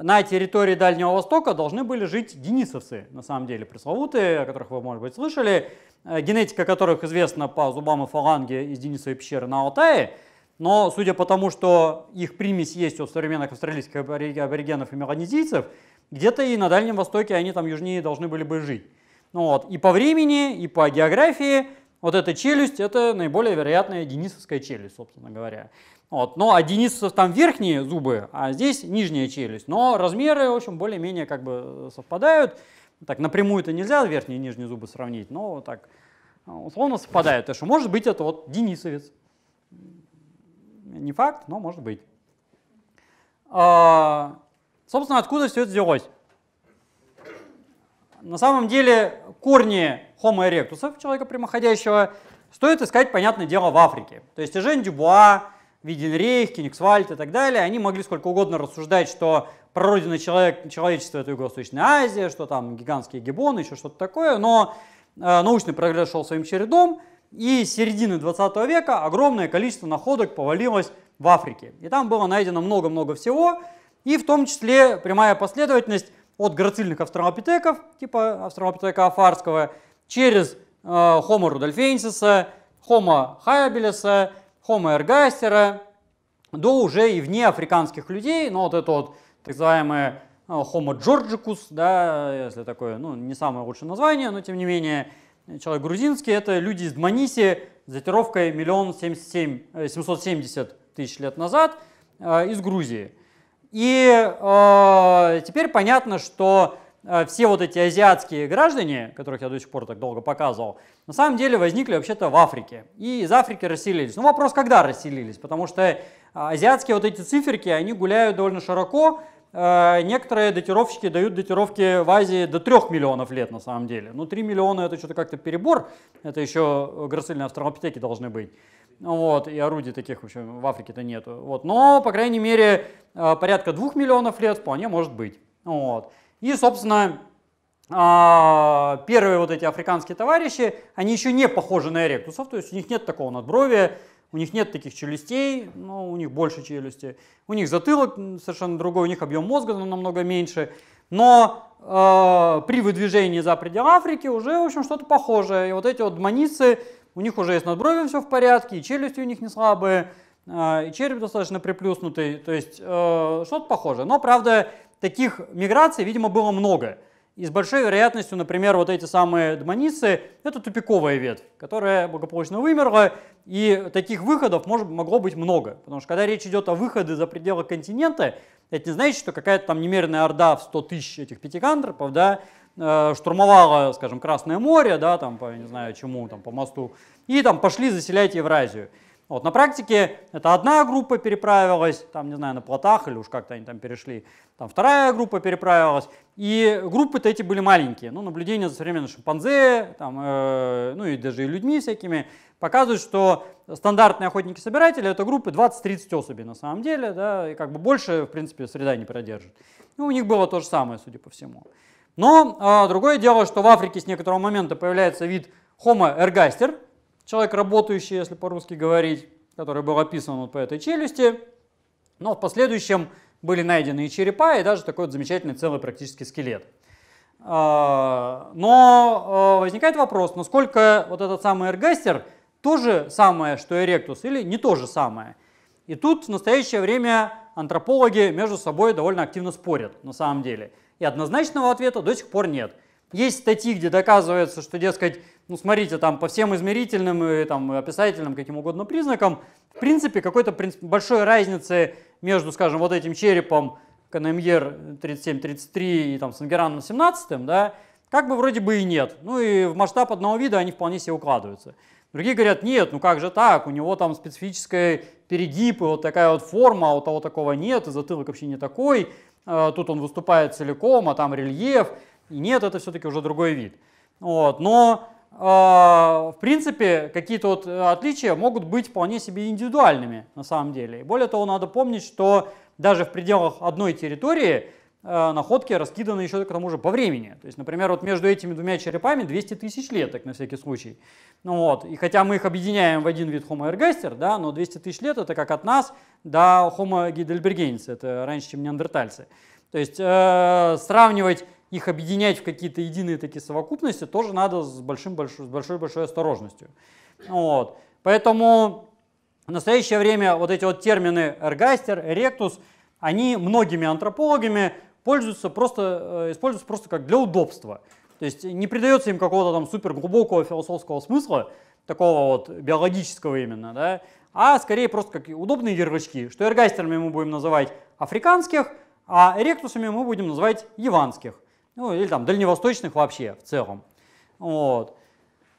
[SPEAKER 1] на территории Дальнего Востока должны были жить денисовцы, на самом деле, пресловутые, о которых вы, может быть, слышали, э, генетика которых известна по зубам и фаланге из Денисовой пещеры на Алтае. Но судя по тому, что их примесь есть у современных австралийских аборигенов и меланезийцев, где-то и на Дальнем Востоке они там южнее должны были бы жить. Ну вот, и по времени, и по географии вот эта челюсть – это наиболее вероятная денисовская челюсть, собственно говоря. Вот. Ну, а Денисов там верхние зубы, а здесь нижняя челюсть. Но размеры, в общем, более-менее как бы совпадают. Так, напрямую это нельзя верхние и нижние зубы сравнить, но так а, условно совпадают. То что, может быть, это вот денисовец. Не факт, но может быть. А, собственно, откуда все это взялось? На самом деле корни Homo erectus, человека прямоходящего, стоит искать, понятное дело, в Африке. То есть Эжен Дюбуа, Виденрейх, Кенигсвальд и так далее, они могли сколько угодно рассуждать, что прародина человек, человечества это Юго-Восточная Азия, что там гигантские гибоны, еще что-то такое, но э, научный прогресс шел своим чередом, и с середины 20 века огромное количество находок повалилось в Африке. И там было найдено много-много всего, и в том числе прямая последовательность от грацильных австралопитеков, типа австралопитека афарского, через э, Homo rudolfensis, Homo habilis, Homo ergaestera до уже и вне африканских людей, но вот это вот так называемый э, Homo georgicus, да, если такое, ну, не самое лучшее название, но тем не менее, человек грузинский, это люди из Дманиси с датировкой миллион э, семьсот тысяч лет назад э, из Грузии. И э, теперь понятно, что Э, все вот эти азиатские граждане, которых я до сих пор так долго показывал, на самом деле возникли вообще-то в Африке. И из Африки расселились. Ну вопрос, когда расселились, потому что э, азиатские вот эти циферки, они гуляют довольно широко. Э, некоторые датировщики дают датировки в Азии до 3 миллионов лет на самом деле. Ну 3 миллиона это что-то как-то перебор, это еще грацильные австралопитеки должны быть. Вот, и орудий таких, в общем, в Африке-то нету. Вот, но, по крайней мере, порядка двух миллионов лет вполне может быть. Вот. И, собственно, а, первые вот эти африканские товарищи, они еще не похожи на эректусов, то есть у них нет такого надбровия, у них нет таких челюстей, но у них больше челюсти, у них затылок совершенно другой, у них объем мозга намного меньше, но э, при выдвижении за пределы Африки уже, в общем, что-то похожее. И вот эти вот маницы, у них уже есть надброви все в порядке, и челюсти у них не слабые, э, и череп достаточно приплюснутый, то есть э, что-то похожее. Но, правда, таких миграций, видимо, было много. И с большой вероятностью, например, вот эти самые дманицы – это тупиковая ветвь, которая благополучно вымерла, и таких выходов может, могло быть много. Потому что когда речь идет о выходе за пределы континента, это не значит, что какая-то там немеренная орда в 100 тысяч этих пятикантропов, да, э, штурмовала, скажем, Красное море, да, там, по, не знаю, чему, там, по мосту, и там пошли заселять Евразию. Вот, на практике это одна группа переправилась, там, не знаю, на плотах или уж как-то они там перешли, там вторая группа переправилась, и группы-то эти были маленькие. Ну, наблюдения за современными шимпанзе, там, э, ну и даже и людьми всякими, показывают, что стандартные охотники-собиратели это группы 20-30 особей на самом деле, да, и как бы больше, в принципе, среда не продержит. Ну, у них было то же самое, судя по всему. Но э, другое дело, что в Африке с некоторого момента появляется вид Homo ergaster, человек работающий, если по-русски говорить, который был описан вот по этой челюсти, но в последующем были найдены и черепа, и даже такой вот замечательный целый практически скелет. А, но а, возникает вопрос, насколько вот этот самый эргастер то же самое, что эректус, или не то же самое. И тут в настоящее время антропологи между собой довольно активно спорят на самом деле. И однозначного ответа до сих пор нет. Есть статьи, где доказывается, что, дескать, ну, смотрите, там, по всем измерительным и там, описательным, каким угодно признакам, в принципе, какой-то большой разницы между, скажем, вот этим черепом КНМЕР 33 и там Сангераном 17, да, как бы вроде бы и нет. Ну и в масштаб одного вида они вполне себе укладываются. Другие говорят, нет, ну как же так, у него там специфическая перегиб и вот такая вот форма, а у того такого нет, и затылок вообще не такой, а, тут он выступает целиком, а там рельеф. И нет, это все-таки уже другой вид. Вот. Но а, в принципе, какие-то вот э, отличия могут быть вполне себе индивидуальными на самом деле. И более того, надо помнить, что даже в пределах одной территории э, находки раскиданы еще к тому же по времени. То есть, например, вот между этими двумя черепами 200 тысяч лет, так на всякий случай. Ну вот, и хотя мы их объединяем в один вид Homo ergaster, да, но 200 тысяч лет это как от нас до Homo heidelbergensis, это раньше, чем неандертальцы. То есть э, сравнивать их объединять в какие-то единые такие совокупности тоже надо с, большим, больш... с большой большой осторожностью. Вот. Поэтому в настоящее время вот эти вот термины эргастер, ректус, они многими антропологами пользуются просто, э, используются просто как для удобства. То есть не придается им какого-то там супер глубокого философского смысла, такого вот биологического именно, да, а скорее просто как удобные ярлычки, что эргастерами мы будем называть африканских, а ректусами мы будем называть яванских ну или там дальневосточных вообще в целом. Вот.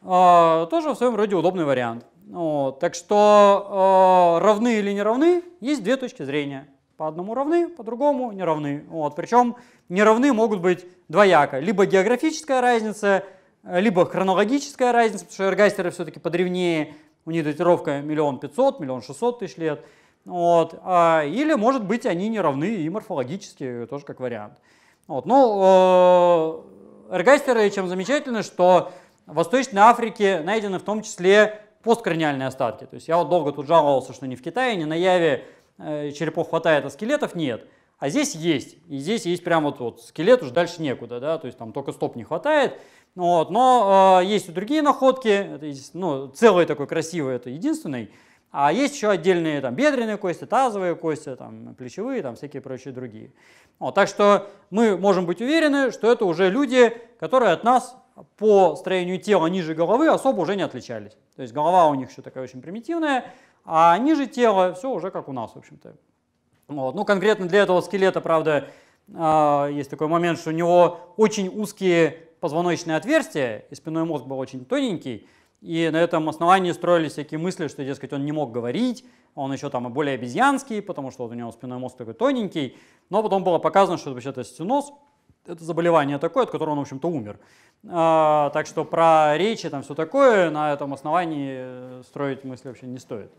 [SPEAKER 1] А, тоже в своем роде удобный вариант. Вот. Так что а, равны или не равны, есть две точки зрения. По одному равны, по другому не равны. Вот. Причем не равны могут быть двояко. Либо географическая разница, либо хронологическая разница, потому что эргастеры все-таки подревнее, у них датировка миллион пятьсот, миллион шестьсот тысяч лет. Вот. А, или, может быть, они не равны и морфологически, тоже как вариант. Вот. Ну, э, эргастеры чем замечательны, что в Восточной Африке найдены в том числе посткраниальные остатки. То есть я вот долго тут жаловался, что не в Китае, не на Яве э, черепов хватает, а скелетов нет. А здесь есть. И здесь есть прям вот, вот скелет, уже дальше некуда, да, то есть там только стоп не хватает. Вот. Но э, есть и другие находки, это, ну, целый такой красивый, это единственный а есть еще отдельные там, бедренные кости, тазовые кости, там, плечевые, там, всякие прочие другие. Вот, так что мы можем быть уверены, что это уже люди, которые от нас по строению тела ниже головы особо уже не отличались. То есть голова у них еще такая очень примитивная, а ниже тела все уже как у нас, в общем-то. Вот. Ну, конкретно для этого скелета, правда, а, есть такой момент, что у него очень узкие позвоночные отверстия, и спинной мозг был очень тоненький, и на этом основании строились всякие мысли, что, дескать, он не мог говорить, он еще там более обезьянский, потому что вот у него спинной мозг такой тоненький. Но потом было показано, что это вообще-то стеноз – это заболевание такое, от которого он, в общем-то, умер. А, так что про речи там все такое на этом основании э, строить мысли вообще не стоит.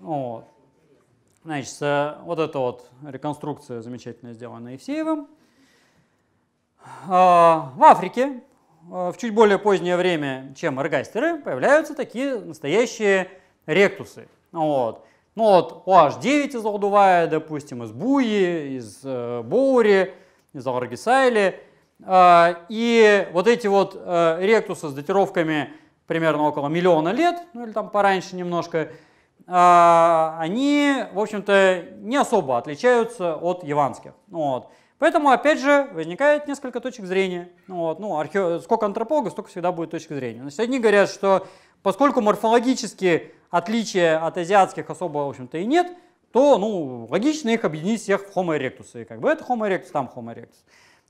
[SPEAKER 1] Вот. Значит, э, вот эта вот реконструкция замечательно сделана Евсеевым. А, в Африке а, в чуть более позднее время, чем эргастеры, появляются такие настоящие ректусы. Вот. Ну вот OH9 из Алдувая, допустим, из Буи, из э, Боури, из Аргисайли. Э, и вот эти вот э, ректусы с датировками примерно около миллиона лет, ну или там пораньше немножко, э, они, в общем-то, не особо отличаются от яванских. Вот. Поэтому, опять же, возникает несколько точек зрения. Ну вот, ну, архе... Сколько антропологов, столько всегда будет точек зрения. Значит, одни говорят, что поскольку морфологически отличия от азиатских особо, в общем-то, и нет, то, ну, логично их объединить всех в Homo erectus. И как бы это Homo erectus, там Homo erectus.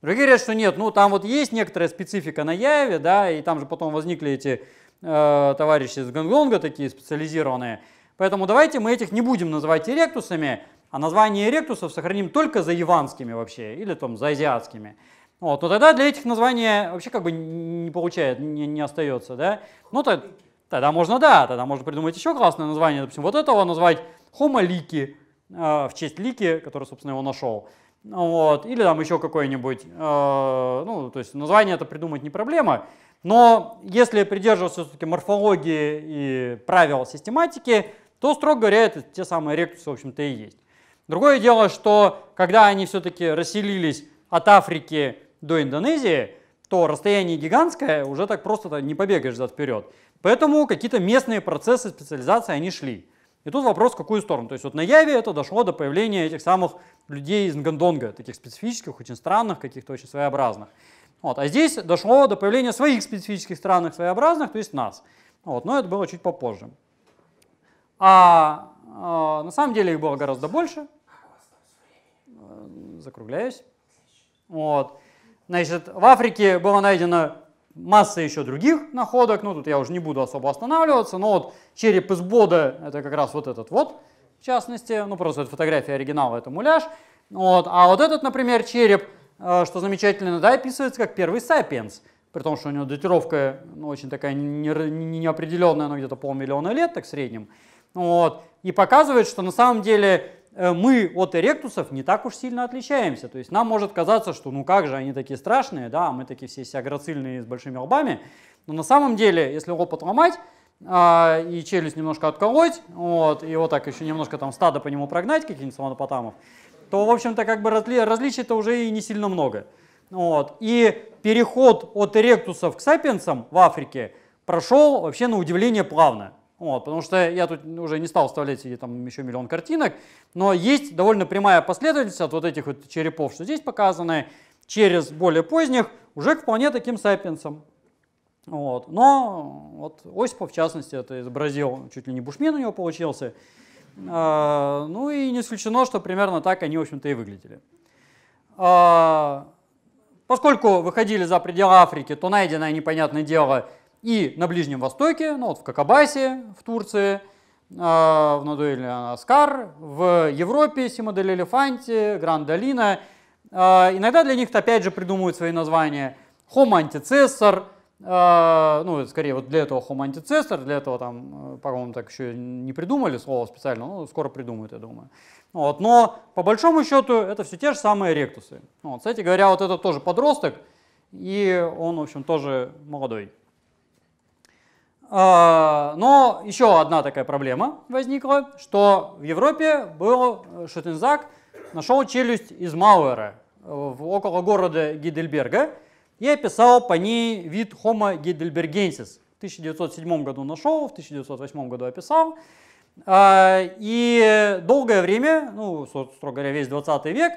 [SPEAKER 1] Другие говорят, что нет, ну, там вот есть некоторая специфика на Яве, да, и там же потом возникли эти э, товарищи из Гонголонга такие специализированные, Поэтому давайте мы этих не будем называть эректусами, а название эректусов сохраним только за иванскими вообще или там за азиатскими. Вот, то тогда для этих названия вообще как бы не получает, не, не остается, да? Ну, то, тогда можно, да, тогда можно придумать еще классное название, допустим, вот этого назвать Homo Liki, э, в честь Лики, который, собственно, его нашел. Вот, или там еще какое-нибудь, э, ну, то есть название это придумать не проблема, но если придерживаться все-таки морфологии и правил систематики, то, строго говоря, это те самые ректусы, в общем-то, и есть. Другое дело, что когда они все-таки расселились от Африки до Индонезии, то расстояние гигантское, уже так просто не побегаешь за вперед. Поэтому какие-то местные процессы специализации, они шли. И тут вопрос, в какую сторону. То есть вот на Яве это дошло до появления этих самых людей из Нгандонга, таких специфических, очень странных, каких-то очень своеобразных. Вот. А здесь дошло до появления своих специфических странных, своеобразных, то есть нас. Вот. Но это было чуть попозже. А э, на самом деле их было гораздо больше. Э, закругляюсь. Вот. Значит, в Африке было найдено масса еще других находок, ну тут я уже не буду особо останавливаться, но вот череп из Бода, это как раз вот этот вот, в частности, ну просто это фотография оригинала, это муляж, вот, а вот этот, например, череп, э, что замечательно, да, описывается как первый сапиенс, при том, что у него датировка ну, очень такая неопределенная, но где-то полмиллиона лет, так в среднем, вот. И показывает, что на самом деле э, мы от эректусов не так уж сильно отличаемся. То есть нам может казаться, что ну как же, они такие страшные, да, а мы такие все сиагроцильные с большими лбами. Но на самом деле, если лоб отломать, а, и челюсть немножко отколоть, вот, и вот так еще немножко там стадо по нему прогнать, каких-нибудь самопотамов, то, в общем-то, как бы разли различий-то уже и не сильно много. Вот. И переход от эректусов к сапиенсам в Африке прошел вообще на удивление плавно. Вот, потому что я тут уже не стал вставлять там еще миллион картинок, но есть довольно прямая последовательность от вот этих вот черепов, что здесь показаны, через более поздних, уже к вполне таким сапиенсам. Вот. Но вот Осипов, в частности, это изобразил, чуть ли не бушмен у него получился. А, ну и не исключено, что примерно так они, в общем-то, и выглядели. А, поскольку выходили за пределы Африки, то найдено, непонятное дело, и на Ближнем Востоке, ну вот в Какабасе, в Турции, а, в Надуэле Аскар, в Европе Симодель Элефанте, Гранд Долина. А, иногда для них опять же придумывают свои названия. Homo антицессор, ну скорее вот для этого Homo антицессор, для этого там, по-моему, так еще не придумали слово специально, но скоро придумают, я думаю. Вот, но по большому счету это все те же самые ректусы. Вот, кстати говоря, вот это тоже подросток, и он, в общем, тоже молодой. А, но еще одна такая проблема возникла, что в Европе был э, Шутензак, нашел челюсть из Мауэра э, около города Гидельберга и описал по ней вид Homo heidelbergensis. В 1907 году нашел, в 1908 году описал. А, и долгое время, ну, строго говоря, весь 20 век,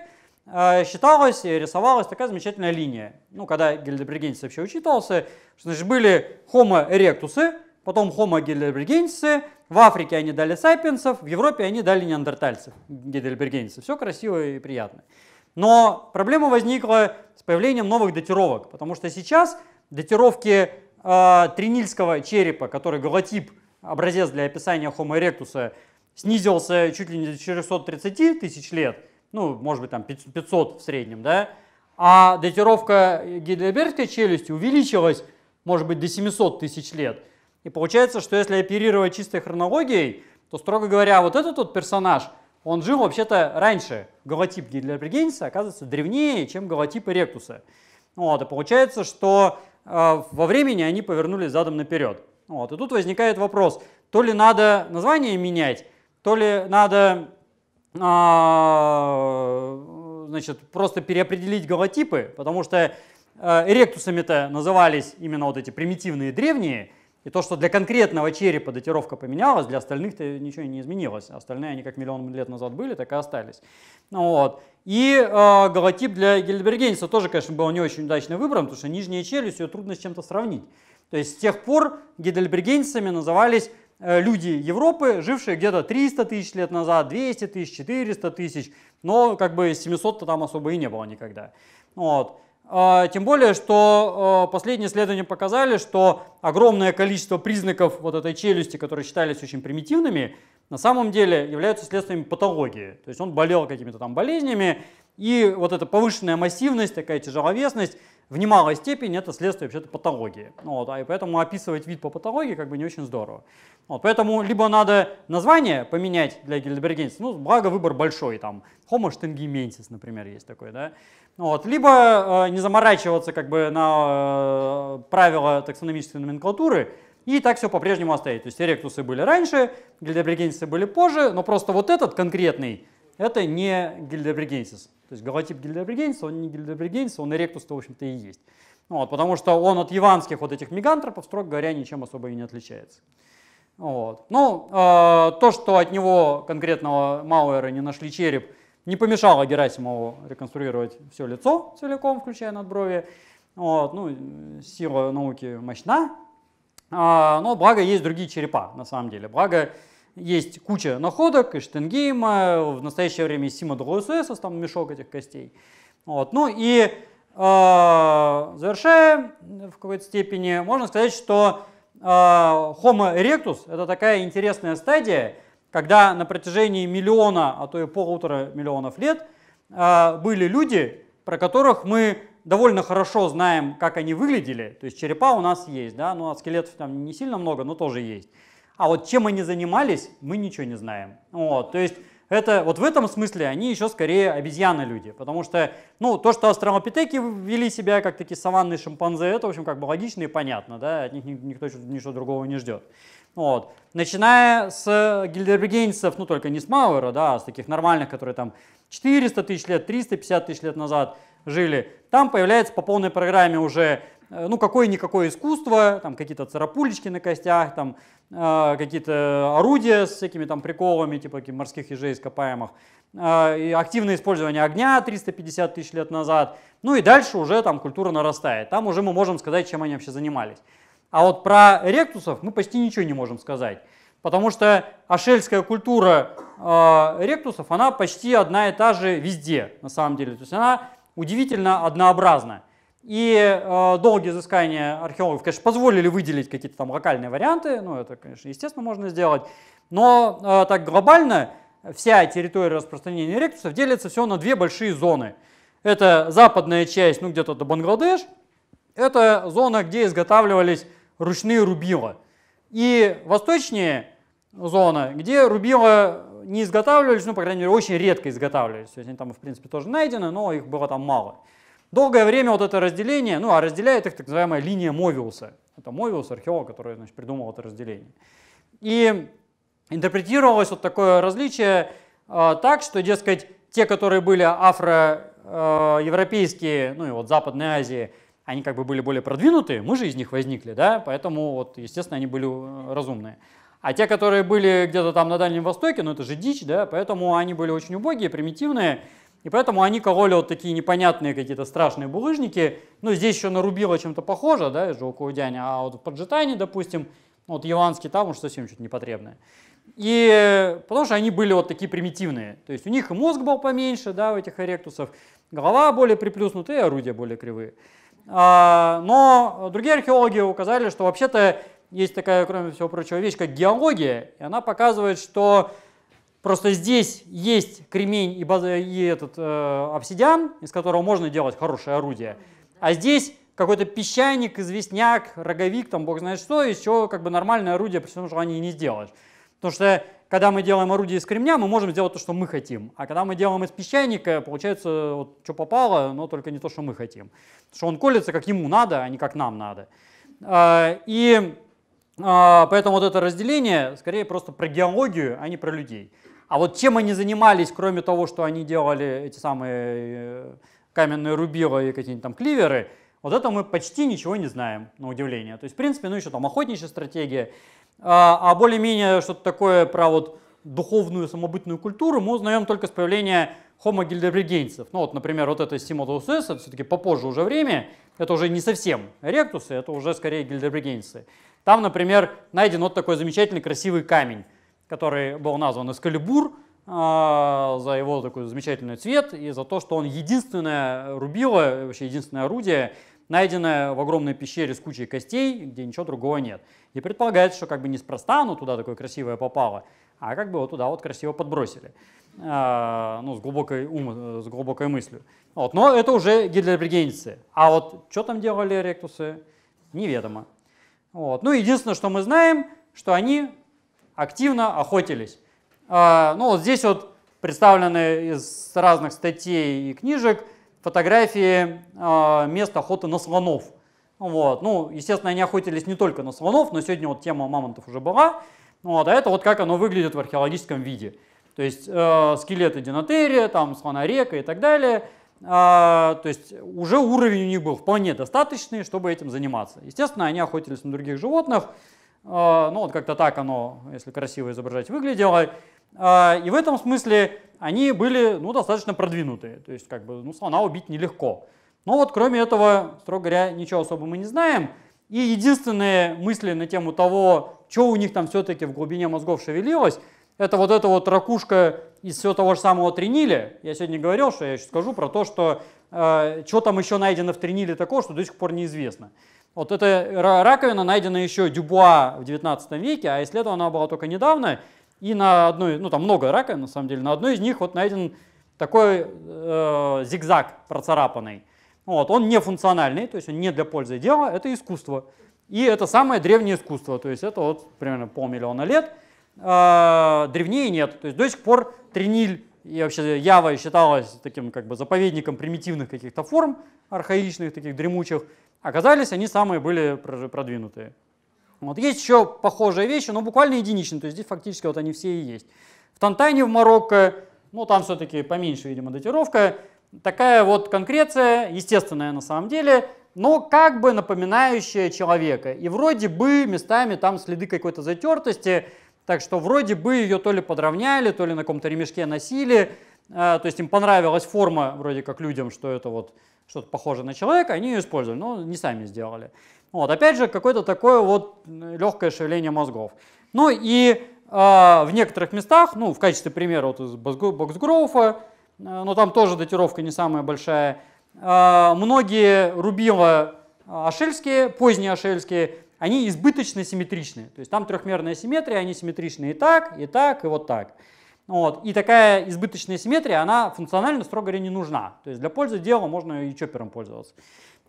[SPEAKER 1] а, считалась и рисовалась такая замечательная линия. Ну, когда гильдебригенец вообще учитывался, что, значит, были homo erectus, потом Homo гейдельбергенсисы, в Африке они дали сайпенсов, в Европе они дали неандертальцев, гейдельбергенсицы. Все красиво и приятно. Но проблема возникла с появлением новых датировок, потому что сейчас датировки э, тринильского черепа, который голотип, образец для описания Homo erectus, снизился чуть ли не до 430 тысяч лет, ну, может быть, там 500 в среднем, да, а датировка гейдельбергской челюсти увеличилась, может быть, до 700 тысяч лет – и получается, что если оперировать чистой хронологией, то, строго говоря, вот этот вот персонаж, он жил вообще-то раньше. Голотип Гидлербергенса оказывается древнее, чем голотип Эректуса. Вот, и получается, что э, во времени они повернулись задом наперед. Вот, и тут возникает вопрос, то ли надо название менять, то ли надо э, значит, просто переопределить голотипы, потому что э, эректусами-то назывались именно вот эти примитивные древние, и то, что для конкретного черепа датировка поменялась, для остальных-то ничего не изменилось. Остальные они как миллион лет назад были, так и остались. Ну вот. И э, голотип для гельбергенса тоже, конечно, был не очень удачно выбран, потому что нижняя челюсть ее трудно с чем-то сравнить. То есть с тех пор гельбергенцами назывались э, люди Европы, жившие где-то 300 тысяч лет назад, 200 тысяч, 400 тысяч, но как бы 700-то там особо и не было никогда. Ну вот. А, тем более, что а, последние исследования показали, что огромное количество признаков вот этой челюсти, которые считались очень примитивными, на самом деле являются следствием патологии. То есть он болел какими-то там болезнями, и вот эта повышенная массивность, такая тяжеловесность в немалой степени это следствие вообще-то патологии. Вот, а и поэтому описывать вид по патологии как бы не очень здорово. Вот, поэтому либо надо название поменять для гильдебергенсис, ну, благо выбор большой, там, Homo stingimensis, например, есть такой, да, вот. Либо э, не заморачиваться как бы на э, правила таксономической номенклатуры и так все по-прежнему оставить. То есть эректусы были раньше, гильдебригенсисы были позже, но просто вот этот конкретный, это не гильдебригенсис. То есть голотип гильдебригенсиса, он не гильдебригенсис, он эректус-то в общем-то и есть. Вот, потому что он от иванских вот этих мегантропов, строго говоря, ничем особо и не отличается. Вот. Ну, э, то, что от него конкретного Мауэра не нашли череп, не помешало Герасимову реконструировать все лицо целиком, включая надброви. Вот, ну, сила науки мощна, а, но благо есть другие черепа, на самом деле. Благо есть куча находок из Штенгейма, в настоящее время из Сима Долосуэса, там мешок этих костей. Вот, ну и а, завершая в какой-то степени, можно сказать, что а, Homo erectus – это такая интересная стадия, когда на протяжении миллиона, а то и полутора миллионов лет а, были люди, про которых мы довольно хорошо знаем, как они выглядели. То есть черепа у нас есть, да, ну а скелетов там не сильно много, но тоже есть. А вот чем они занимались, мы ничего не знаем. Вот, то есть это, вот в этом смысле они еще скорее обезьяны-люди, потому что ну, то, что австралопитеки вели себя как такие саванные шимпанзе, это, в общем, как бы логично и понятно, да, от них никто ничего другого не ждет. Вот. Начиная с гильдербергенцев, ну только не с Мауэра, да, а с таких нормальных, которые там 400 тысяч лет, 350 тысяч лет назад жили, там появляется по полной программе уже э, ну, какое-никакое искусство, там какие-то царапулечки на костях, там э, какие-то орудия с всякими там приколами, типа морских ежей ископаемых, э, и активное использование огня 350 тысяч лет назад, ну и дальше уже там культура нарастает, там уже мы можем сказать, чем они вообще занимались. А вот про ректусов мы почти ничего не можем сказать, потому что ашельская культура э, ректусов, она почти одна и та же везде, на самом деле. То есть она удивительно однообразна. И э, долгие изыскания археологов, конечно, позволили выделить какие-то там локальные варианты, ну это, конечно, естественно, можно сделать, но э, так глобально вся территория распространения ректусов делится все на две большие зоны. Это западная часть, ну где-то до Бангладеш, это зона, где изготавливались ручные рубила. И восточнее зона, где рубила не изготавливались, ну, по крайней мере, очень редко изготавливались. То есть они там, в принципе, тоже найдены, но их было там мало. Долгое время вот это разделение, ну, а разделяет их так называемая линия Мовиуса. Это Мовиус, археолог, который, значит, придумал это разделение. И интерпретировалось вот такое различие э, так, что, дескать, те, которые были афроевропейские, э, ну и вот Западной Азии, они как бы были более продвинутые, мы же из них возникли, да, поэтому вот, естественно, они были э, разумные. А те, которые были где-то там на Дальнем Востоке, ну это же дичь, да, поэтому они были очень убогие, примитивные, и поэтому они кололи вот такие непонятные какие-то страшные булыжники. Ну, здесь еще нарубило чем-то похоже, да, из Жоукоудяня, а вот в Паджитане, допустим, ну, вот яванский там уж совсем что-то непотребное. И потому что они были вот такие примитивные. То есть у них и мозг был поменьше, да, у этих эректусов, голова более приплюснутая, орудия более кривые. А, но другие археологи указали, что вообще-то есть такая, кроме всего прочего, вещь, как геология, и она показывает, что просто здесь есть кремень и, база, и этот э, обсидиан, из которого можно делать хорошее орудие, а здесь какой-то песчаник, известняк, роговик, там бог знает что, из чего как бы нормальное орудие при всем желании не сделаешь. Потому что когда мы делаем орудие из кремня, мы можем сделать то, что мы хотим. А когда мы делаем из песчаника, получается, вот, что попало, но только не то, что мы хотим. Потому что он колется, как ему надо, а не как нам надо. А, и а, поэтому вот это разделение скорее просто про геологию, а не про людей. А вот чем они занимались, кроме того, что они делали эти самые э, каменные рубила и какие-нибудь там кливеры – вот это мы почти ничего не знаем, на удивление. То есть, в принципе, ну еще там охотничья стратегия, а, а более-менее что-то такое про вот духовную самобытную культуру мы узнаем только с появления Homo гильдебригенцев. Ну вот, например, вот это Симодус это все-таки попозже уже время, это уже не совсем ректусы, это уже скорее гильдебригенцы. Там, например, найден вот такой замечательный красивый камень, который был назван Эскалибур, э, за его такой замечательный цвет и за то, что он единственное рубило, вообще единственное орудие, найденная в огромной пещере с кучей костей, где ничего другого нет. И предполагается, что как бы неспроста оно туда такое красивое попало, а как бы вот туда вот красиво подбросили. А, ну, с глубокой, ум, с глубокой мыслью. Вот, но это уже гидребригенцы. А вот что там делали ректусы, неведомо. Вот. Ну, единственное, что мы знаем, что они активно охотились. А, ну, вот здесь вот представлены из разных статей и книжек – фотографии э, а, мест охоты на слонов. Вот. Ну, естественно, они охотились не только на слонов, но сегодня вот тема мамонтов уже была. Вот, а это вот как оно выглядит в археологическом виде. То есть э, скелеты динотерия, там слонорека и так далее. Э, то есть уже уровень у них был вполне достаточный, чтобы этим заниматься. Естественно, они охотились на других животных. Э, ну вот как-то так оно, если красиво изображать, выглядело. Э, и в этом смысле они были ну, достаточно продвинутые. То есть как бы ну, слона убить нелегко. Но вот кроме этого, строго говоря, ничего особо мы не знаем. И единственные мысли на тему того, что у них там все-таки в глубине мозгов шевелилось, это вот эта вот ракушка из всего того же самого Тринили. Я сегодня говорил, что я еще скажу про то, что э, что там еще найдено в Триниле такого, что до сих пор неизвестно. Вот эта раковина найдена еще Дюбуа в 19 веке, а исследована она была только недавно. И на одной, ну там много раковин на самом деле, на одной из них вот найден такой э, зигзаг процарапанный. Вот, он не функциональный, то есть он не для пользы дела, это искусство. И это самое древнее искусство, то есть это вот примерно полмиллиона лет, э, древнее нет. То есть до сих пор триниль, и вообще Ява считалась таким как бы заповедником примитивных каких-то форм архаичных, таких дремучих. Оказались они самые были продвинутые. Вот. Есть еще похожие вещи, но буквально единичные, то есть здесь фактически вот они все и есть. В Тантайне в Марокко, ну там все-таки поменьше, видимо, датировка, такая вот конкреция, естественная на самом деле, но как бы напоминающая человека. И вроде бы местами там следы какой-то затертости, так что вроде бы ее то ли подровняли, то ли на каком-то ремешке носили, а, то есть им понравилась форма вроде как людям, что это вот что-то похоже на человека, они ее использовали, но не сами сделали. Вот, опять же, какое-то такое вот легкое шевеление мозгов. Ну и э, в некоторых местах, ну, в качестве примера вот из Боксгроуфа, э, но там тоже датировка не самая большая, э, многие рубило а, ашельские, поздние ашельские, они избыточно симметричны. То есть там трехмерная симметрия, они симметричны и так, и так, и вот так. Вот. И такая избыточная симметрия, она функционально, строго говоря, не нужна. То есть для пользы дела можно и чоппером пользоваться.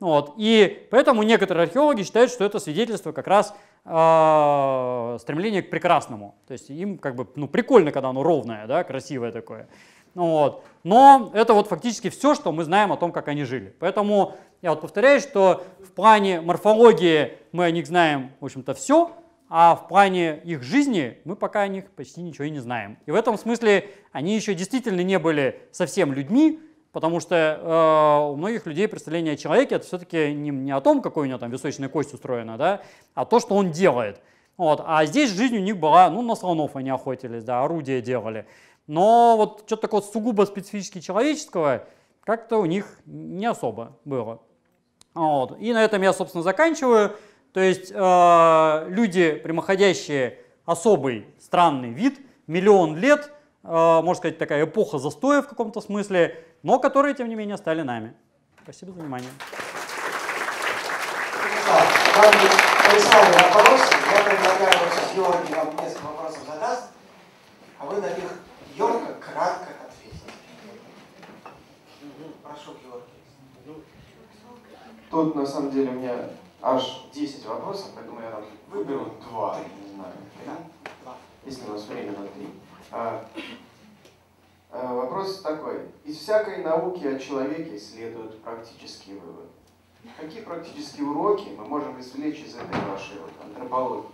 [SPEAKER 1] Ну вот. И поэтому некоторые археологи считают, что это свидетельство как раз э, стремления к прекрасному. То есть им как бы ну, прикольно, когда оно ровное, да, красивое такое. Ну вот. Но это вот фактически все, что мы знаем о том, как они жили. Поэтому я вот повторяю, что в плане морфологии мы о них знаем, в общем-то, все, а в плане их жизни мы пока о них почти ничего и не знаем. И в этом смысле они еще действительно не были совсем людьми, потому что э, у многих людей представление о человеке это все-таки не, не о том, какой у него там височная кость устроена, да, а то, что он делает. Вот. А здесь жизнь у них была, ну, на слонов они охотились, да, орудия делали. Но вот что-то такое сугубо специфически человеческого как-то у них не особо было. Вот. И на этом я, собственно, заканчиваю. То есть э, люди, прямоходящие особый странный вид, миллион лет, э, можно сказать, такая эпоха застоя в каком-то смысле, но которые, тем не менее, стали нами. Спасибо за внимание.
[SPEAKER 2] Александр, вопрос.
[SPEAKER 1] А я предлагаю, вот сейчас Георгий вам несколько вопросов задаст, а вы на них емко, кратко ответите. Прошу, Георгий.
[SPEAKER 2] Тут, на самом
[SPEAKER 1] деле, у меня аж 10 вопросов, поэтому я выберу два, не знаю, три. Если у нас время на три. А, Э, вопрос такой. Из всякой науки о человеке следуют практические выводы. Какие практические уроки мы можем извлечь из этой вашей вот антропологии?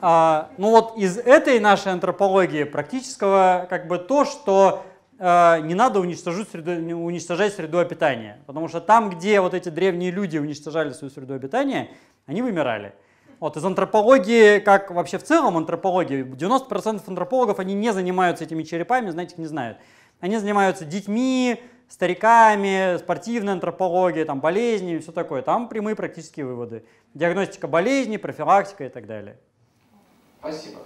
[SPEAKER 1] А, ну вот из этой нашей антропологии практического как бы то, что э, не надо уничтожить среду, уничтожать среду обитания. Потому что там, где вот эти древние люди уничтожали свою среду обитания, они вымирали. Вот, из антропологии, как вообще в целом антропологии, 90% антропологов, они не занимаются этими черепами, знаете, их не знают. Они занимаются детьми, стариками, спортивной антропологией, там, болезнями, все такое. Там прямые практические выводы. Диагностика болезней, профилактика и так далее. Спасибо.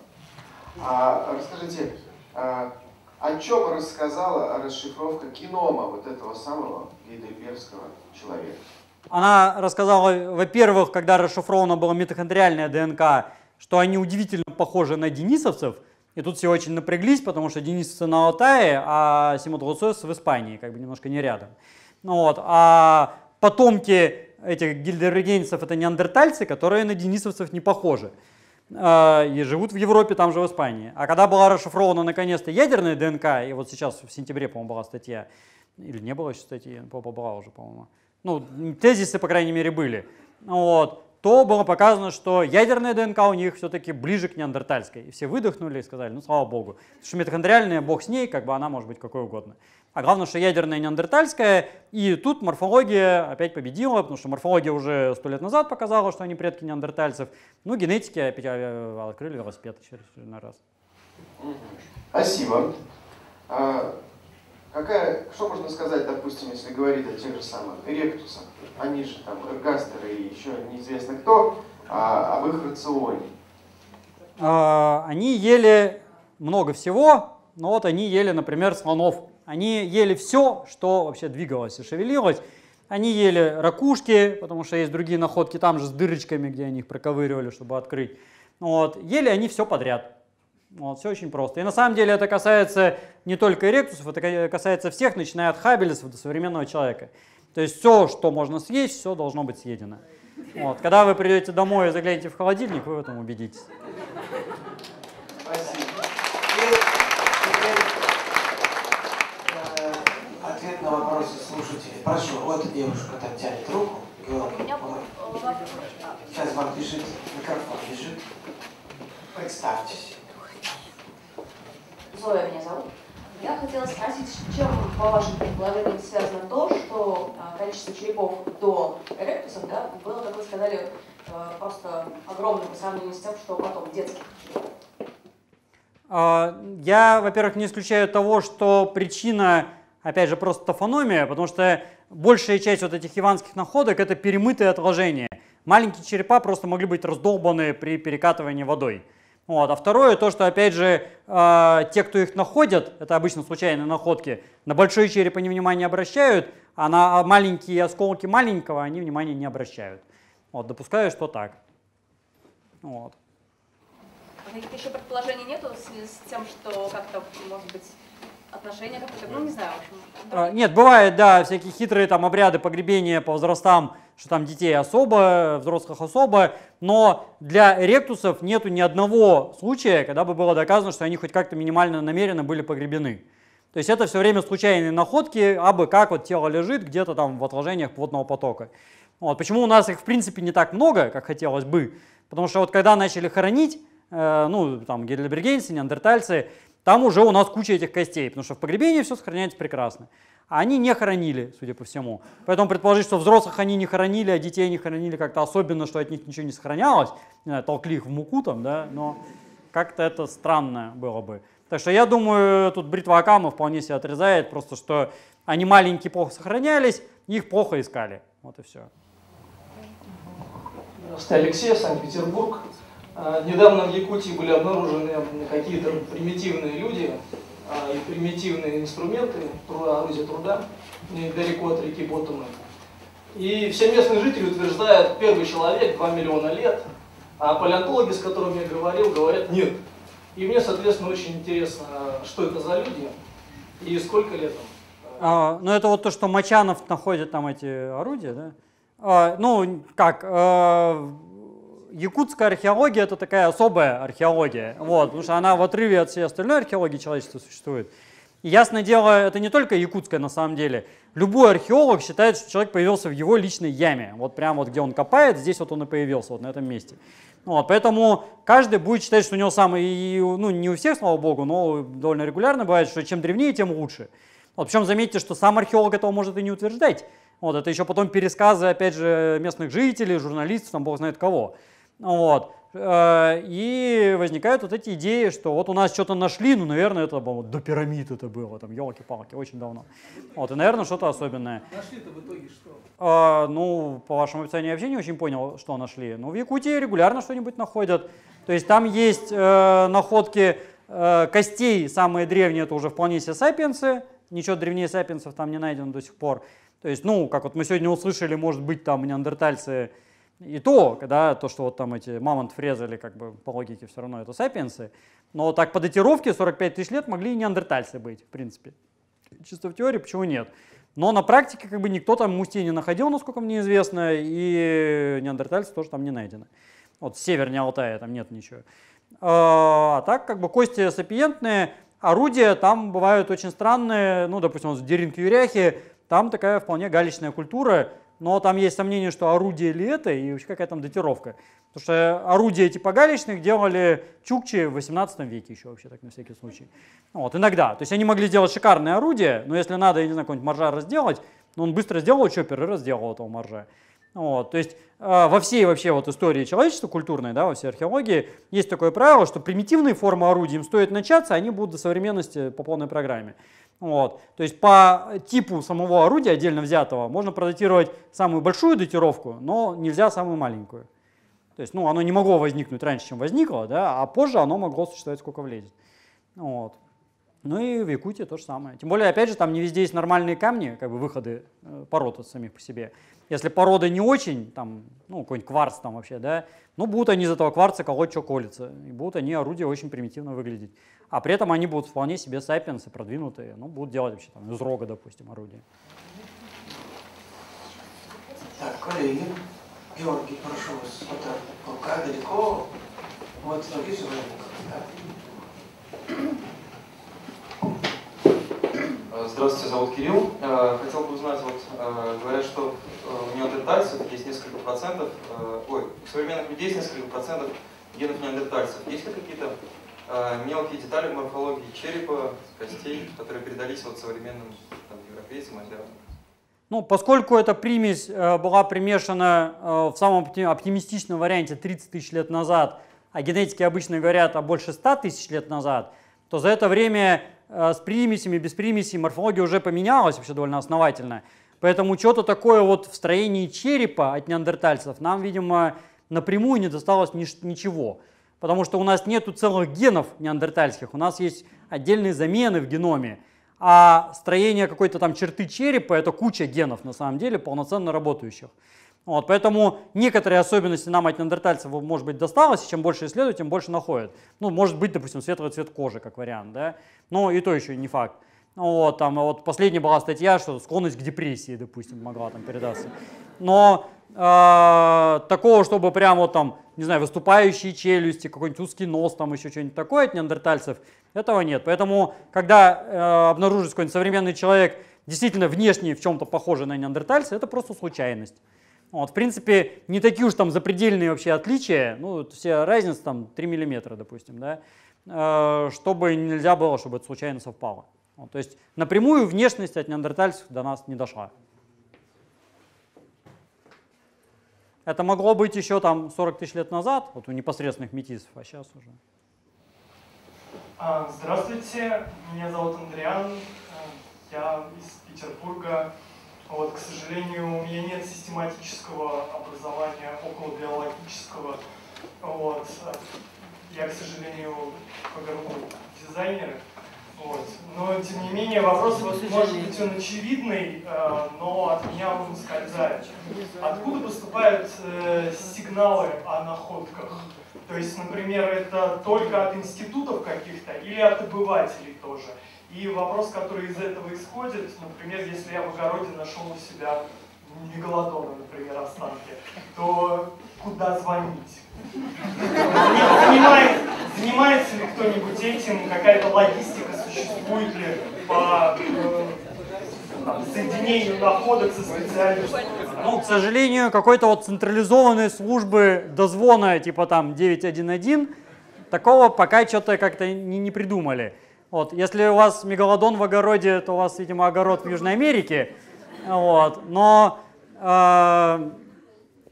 [SPEAKER 1] А, расскажите, а, о чем рассказала расшифровка кинома вот этого самого гейдельбергского человека? Она рассказала, во-первых, когда расшифрована была митохондриальная ДНК, что они удивительно похожи на денисовцев, и тут все очень напряглись, потому что денисовцы на Алтае, а симатолоцес в Испании, как бы немножко не рядом. Ну Вот. А потомки этих гильдерогенцев это неандертальцы, которые на денисовцев не похожи э, и живут в Европе, там же в Испании. А когда была расшифрована наконец-то ядерная ДНК, и вот сейчас в сентябре, по-моему, была статья, или не было еще статьи, была уже, по-моему, ну, тезисы, по крайней мере, были, вот, то было показано, что ядерная ДНК у них все-таки ближе к неандертальской. И все выдохнули и сказали, ну, слава богу. Потому что митохондриальная, бог с ней, как бы она может быть какой угодно. А главное, что ядерная неандертальская, и тут морфология опять победила, потому что морфология уже сто лет назад показала, что они предки неандертальцев. Ну, генетики опять а, открыли велосипед через на раз. Спасибо. А, Какая, что можно сказать, допустим, если говорить о тех же самых ректусах, они а же там эргастеры и еще неизвестно кто, а, об их рационе? А, они ели много всего, но вот они ели, например, слонов. Они ели все, что вообще двигалось и шевелилось. Они ели ракушки, потому что есть другие находки там же с дырочками, где они их проковыривали, чтобы открыть. Вот. Ели они все подряд. Вот, все очень просто. И на самом деле это касается не только эректусов, это касается всех, начиная от хабелесов до современного человека. То есть все, что можно съесть, все должно быть съедено. Вот. Когда вы придете домой и заглянете в холодильник, вы в этом убедитесь. Спасибо. Э, ответ на вопросы слушателей. Прошу, вот девушка там тянет руку. Говорит, Сейчас вам пишет микрофон бежит. Представьтесь. Зоя меня зовут. Я хотела спросить, с чем, по вашему предположению, связано то, что а, количество черепов до эректуса да, было, как вы сказали, э, просто огромным по сравнению с тем, что потом детских черепов? А, я, во-первых, не исключаю того, что причина, опять же, просто тофономия, потому что большая часть вот этих иванских находок – это перемытые отложения. Маленькие черепа просто могли быть раздолбаны при перекатывании водой. Вот. А второе, то, что, опять же, а, те, кто их находят, это обычно случайные находки, на большой череп они внимание обращают, а на маленькие осколки маленького они внимания не обращают. Вот, допускаю, что так. Вот. Каких еще предположений нету в связи с тем, что как-то, может быть, отношения какое-то, ну, не знаю, в общем. А, нет, бывает, да, всякие хитрые там обряды погребения по возрастам, что там детей особо, взрослых особо, но для ректусов нету ни одного случая, когда бы было доказано, что они хоть как-то минимально намеренно были погребены. То есть это все время случайные находки, а бы как вот тело лежит где-то там в отложениях плотного потока. Вот. Почему у нас их в принципе не так много, как хотелось бы? Потому что вот когда начали хоронить, э, ну там гелебергенцы, неандертальцы, там уже у нас куча этих костей, потому что в погребении все сохраняется прекрасно. А они не хоронили, судя по всему. Поэтому предположить, что взрослых они не хоронили, а детей не хоронили как-то особенно, что от них ничего не сохранялось, не знаю, толкли их в муку там, да, но как-то это странно было бы. Так что я думаю, тут бритва Акама вполне себе отрезает, просто что они маленькие плохо сохранялись, их плохо искали. Вот и все. Здравствуйте, Алексей, Санкт-Петербург. А, недавно в Якутии были обнаружены какие-то примитивные люди, и а, примитивные инструменты труда, орудия труда недалеко от реки Ботумы. И все местные жители утверждают, первый человек 2 миллиона лет, а палеонтологи, с которыми я говорил, говорят нет. И мне, соответственно, очень интересно, что а, это за люди и сколько лет им. А, ну, это вот то, что Мачанов находит там эти орудия, да? А, ну, как, а, якутская археология это такая особая археология, вот, потому что она в отрыве от всей остальной археологии человечества существует. И ясное дело, это не только якутская на самом деле. Любой археолог считает, что человек появился в его личной яме. Вот прямо вот где он копает, здесь вот он и появился, вот на этом месте. Вот, поэтому каждый будет считать, что у него сам, и, ну не у всех, слава богу, но довольно регулярно бывает, что чем древнее, тем лучше. Вот, причем заметьте, что сам археолог этого может и не утверждать. Вот, это еще потом пересказы, опять же, местных жителей, журналистов, там бог знает кого. Вот. Э, и возникают вот эти идеи, что вот у нас что-то нашли, ну, наверное, это было до пирамид это было, там, елки-палки, очень давно. Вот, и, наверное, что-то особенное. Нашли-то в итоге что? А, ну, по вашему описанию я вообще не очень понял, что нашли. Ну, в Якутии регулярно что-нибудь находят. То есть там есть э, находки э, костей, самые древние, это уже вполне себе сапиенсы, ничего древнее сапиенсов там не найдено до сих пор. То есть, ну, как вот мы сегодня услышали, может быть, там неандертальцы и то, да, то, что вот там эти мамонт фрезали, как бы по логике все равно это сапиенсы, но так по датировке 45 тысяч лет могли и неандертальцы быть, в принципе. Чисто в теории, почему нет? Но на практике как бы никто там мустей не находил, насколько мне известно, и неандертальцы тоже там не найдены. Вот севернее Алтая там нет ничего. А, а так как бы кости сапиентные, орудия там бывают очень странные, ну, допустим, вот в Деринке-Юряхе, там такая вполне галечная культура, но там есть сомнение, что орудие ли это и вообще какая там датировка. Потому что орудия типа галечных делали чукчи в 18 веке еще вообще, так на всякий случай. Вот, иногда. То есть они могли делать шикарное орудие, но если надо, я не знаю, какой-нибудь моржа разделать, но он быстро сделал чоппер и разделал этого моржа. Вот, то есть а, во всей вообще вот истории человечества культурной, да, во всей археологии есть такое правило, что примитивные формы орудий, им стоит начаться, они будут до современности по полной программе. Вот. То есть по типу самого орудия отдельно взятого можно продатировать самую большую датировку, но нельзя самую маленькую. То есть ну, оно не могло возникнуть раньше, чем возникло, да, а позже оно могло существовать сколько влезет. Вот. Ну и в Якутии то же самое. Тем более, опять же, там не везде есть нормальные камни, как бы выходы э, пород от самих по себе. Если порода не очень, там, ну, какой-нибудь кварц там вообще, да, ну, будут они из этого кварца колоть, что колется. И будут они орудия очень примитивно выглядеть. А при этом они будут вполне себе сапиенсы продвинутые, ну, будут делать вообще там из рога, допустим, орудия. Так, коллеги, Георгий, прошу вас, вот так, далеко, вот, ноги да? Э, здравствуйте, зовут Кирилл. Э, хотел бы узнать, вот э, говорят, что у неандертальцев есть несколько процентов, ой, у современных людей есть несколько процентов генов неандертальцев. Есть ли какие-то мелкие детали в морфологии черепа, костей, которые передались вот современным там, европейцам, азиатам? Ну, поскольку эта примесь была примешана в самом оптимистичном варианте 30 тысяч лет назад, а генетики обычно говорят о больше 100 тысяч лет назад, то за это время Э, с примесями, без примесей, морфология уже поменялась вообще довольно основательно. Поэтому что-то такое вот в строении черепа от неандертальцев нам, видимо, напрямую не досталось ничего. Потому что у нас нету целых генов неандертальских, у нас есть отдельные замены в геноме. А строение какой-то там черты черепа – это куча генов, на самом деле, полноценно работающих. Вот, поэтому некоторые особенности нам от неандертальцев, может быть, досталось, и чем больше исследуют, тем больше находят. Ну, может быть, допустим, светлый цвет кожи, как вариант, да, но и то еще не факт. Вот, там, а вот последняя была статья, что склонность к депрессии, допустим, могла там передаться. Но э, такого, чтобы прямо вот там, не знаю, выступающие челюсти, какой-нибудь узкий нос, там еще что-нибудь такое от неандертальцев, этого нет. Поэтому, когда э, обнаружится какой-нибудь современный человек, действительно внешне в чем-то похожий на неандертальца, это просто случайность. Ну, вот, в принципе, не такие уж там запредельные вообще отличия, ну, все разница там 3 миллиметра, допустим, да, а, чтобы нельзя было, чтобы это случайно совпало. Вот, то есть напрямую внешность от неандертальцев до нас не дошла. Это могло быть еще там 40 тысяч лет назад, вот у непосредственных метисов, а сейчас уже. А, здравствуйте, меня зовут Андриан, я из Петербурга. А вот, к сожалению, у меня нет систематического образования около биологического. Вот. Я, к сожалению, поговорю городу дизайнер. Вот. Но, тем не менее, вопрос, вот, может быть, он очевидный, э, но от меня он скользает. Откуда поступают э, сигналы о находках? То есть, например, это только от институтов каких-то или от обывателей тоже? И вопрос, который из этого исходит, например, если я в огороде нашел у себя не мегалодона, например, останки, то куда звонить? Занимает, занимается ли кто-нибудь этим, какая-то логистика существует ли по э, соединению находок со специалистом? Ну, к сожалению, какой-то вот централизованной службы дозвона, типа там 911, такого пока что-то как-то не, не придумали. Вот. Если у вас мегалодон в огороде, то у вас, видимо, огород в Южной Америке. Вот. Но э,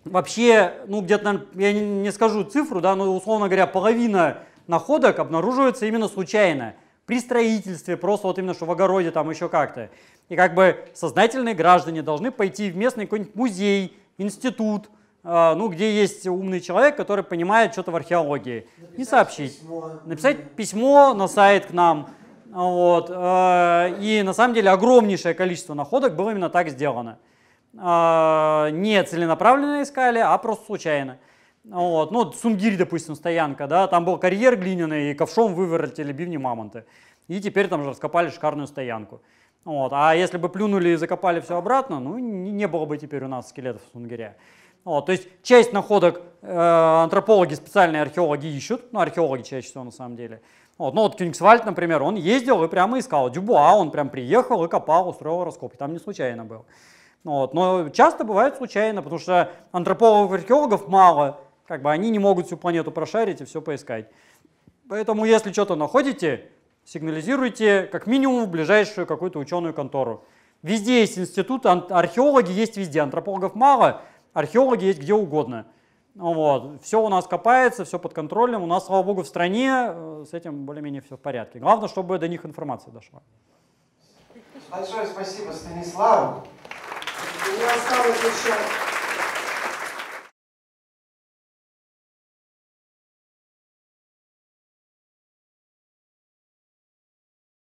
[SPEAKER 1] вообще, ну где-то, я не, не скажу цифру, да, но условно говоря, половина находок обнаруживается именно случайно при строительстве, просто вот именно что в огороде там еще как-то. И как бы сознательные граждане должны пойти в местный какой-нибудь музей, институт, а, ну, где есть умный человек, который понимает что-то в археологии. Написать не сообщить. Письмо. Написать письмо на сайт к нам. Вот. Э, и на самом деле огромнейшее количество находок было именно так сделано. Э, не целенаправленно искали, а просто случайно. Вот. Ну, Сунгирь, допустим, стоянка, да, там был карьер глиняный, и ковшом выворотили бивни мамонты. И теперь там же раскопали шикарную стоянку. Вот. А если бы плюнули и закопали все обратно, ну, не было бы теперь у нас скелетов Сунгиря. Вот, то есть часть находок э, антропологи, специальные археологи ищут, ну археологи чаще всего на самом деле. Вот, ну вот Кёнигсвальд, например, он ездил и прямо искал. Дюбуа, он прям приехал и копал, устроил раскопки, там не случайно был. Вот, но часто бывает случайно, потому что антропологов и археологов мало, как бы они не могут всю планету прошарить и все поискать. Поэтому если что-то находите, сигнализируйте как минимум в ближайшую какую-то ученую контору. Везде есть институты, археологи есть везде, антропологов мало – археологи есть где угодно. Ну вот. Все у нас копается, все под контролем. У нас, слава богу, в стране э, с этим более-менее все в порядке. Главное, чтобы до них информация дошла. Большое спасибо Станислав. У меня осталось еще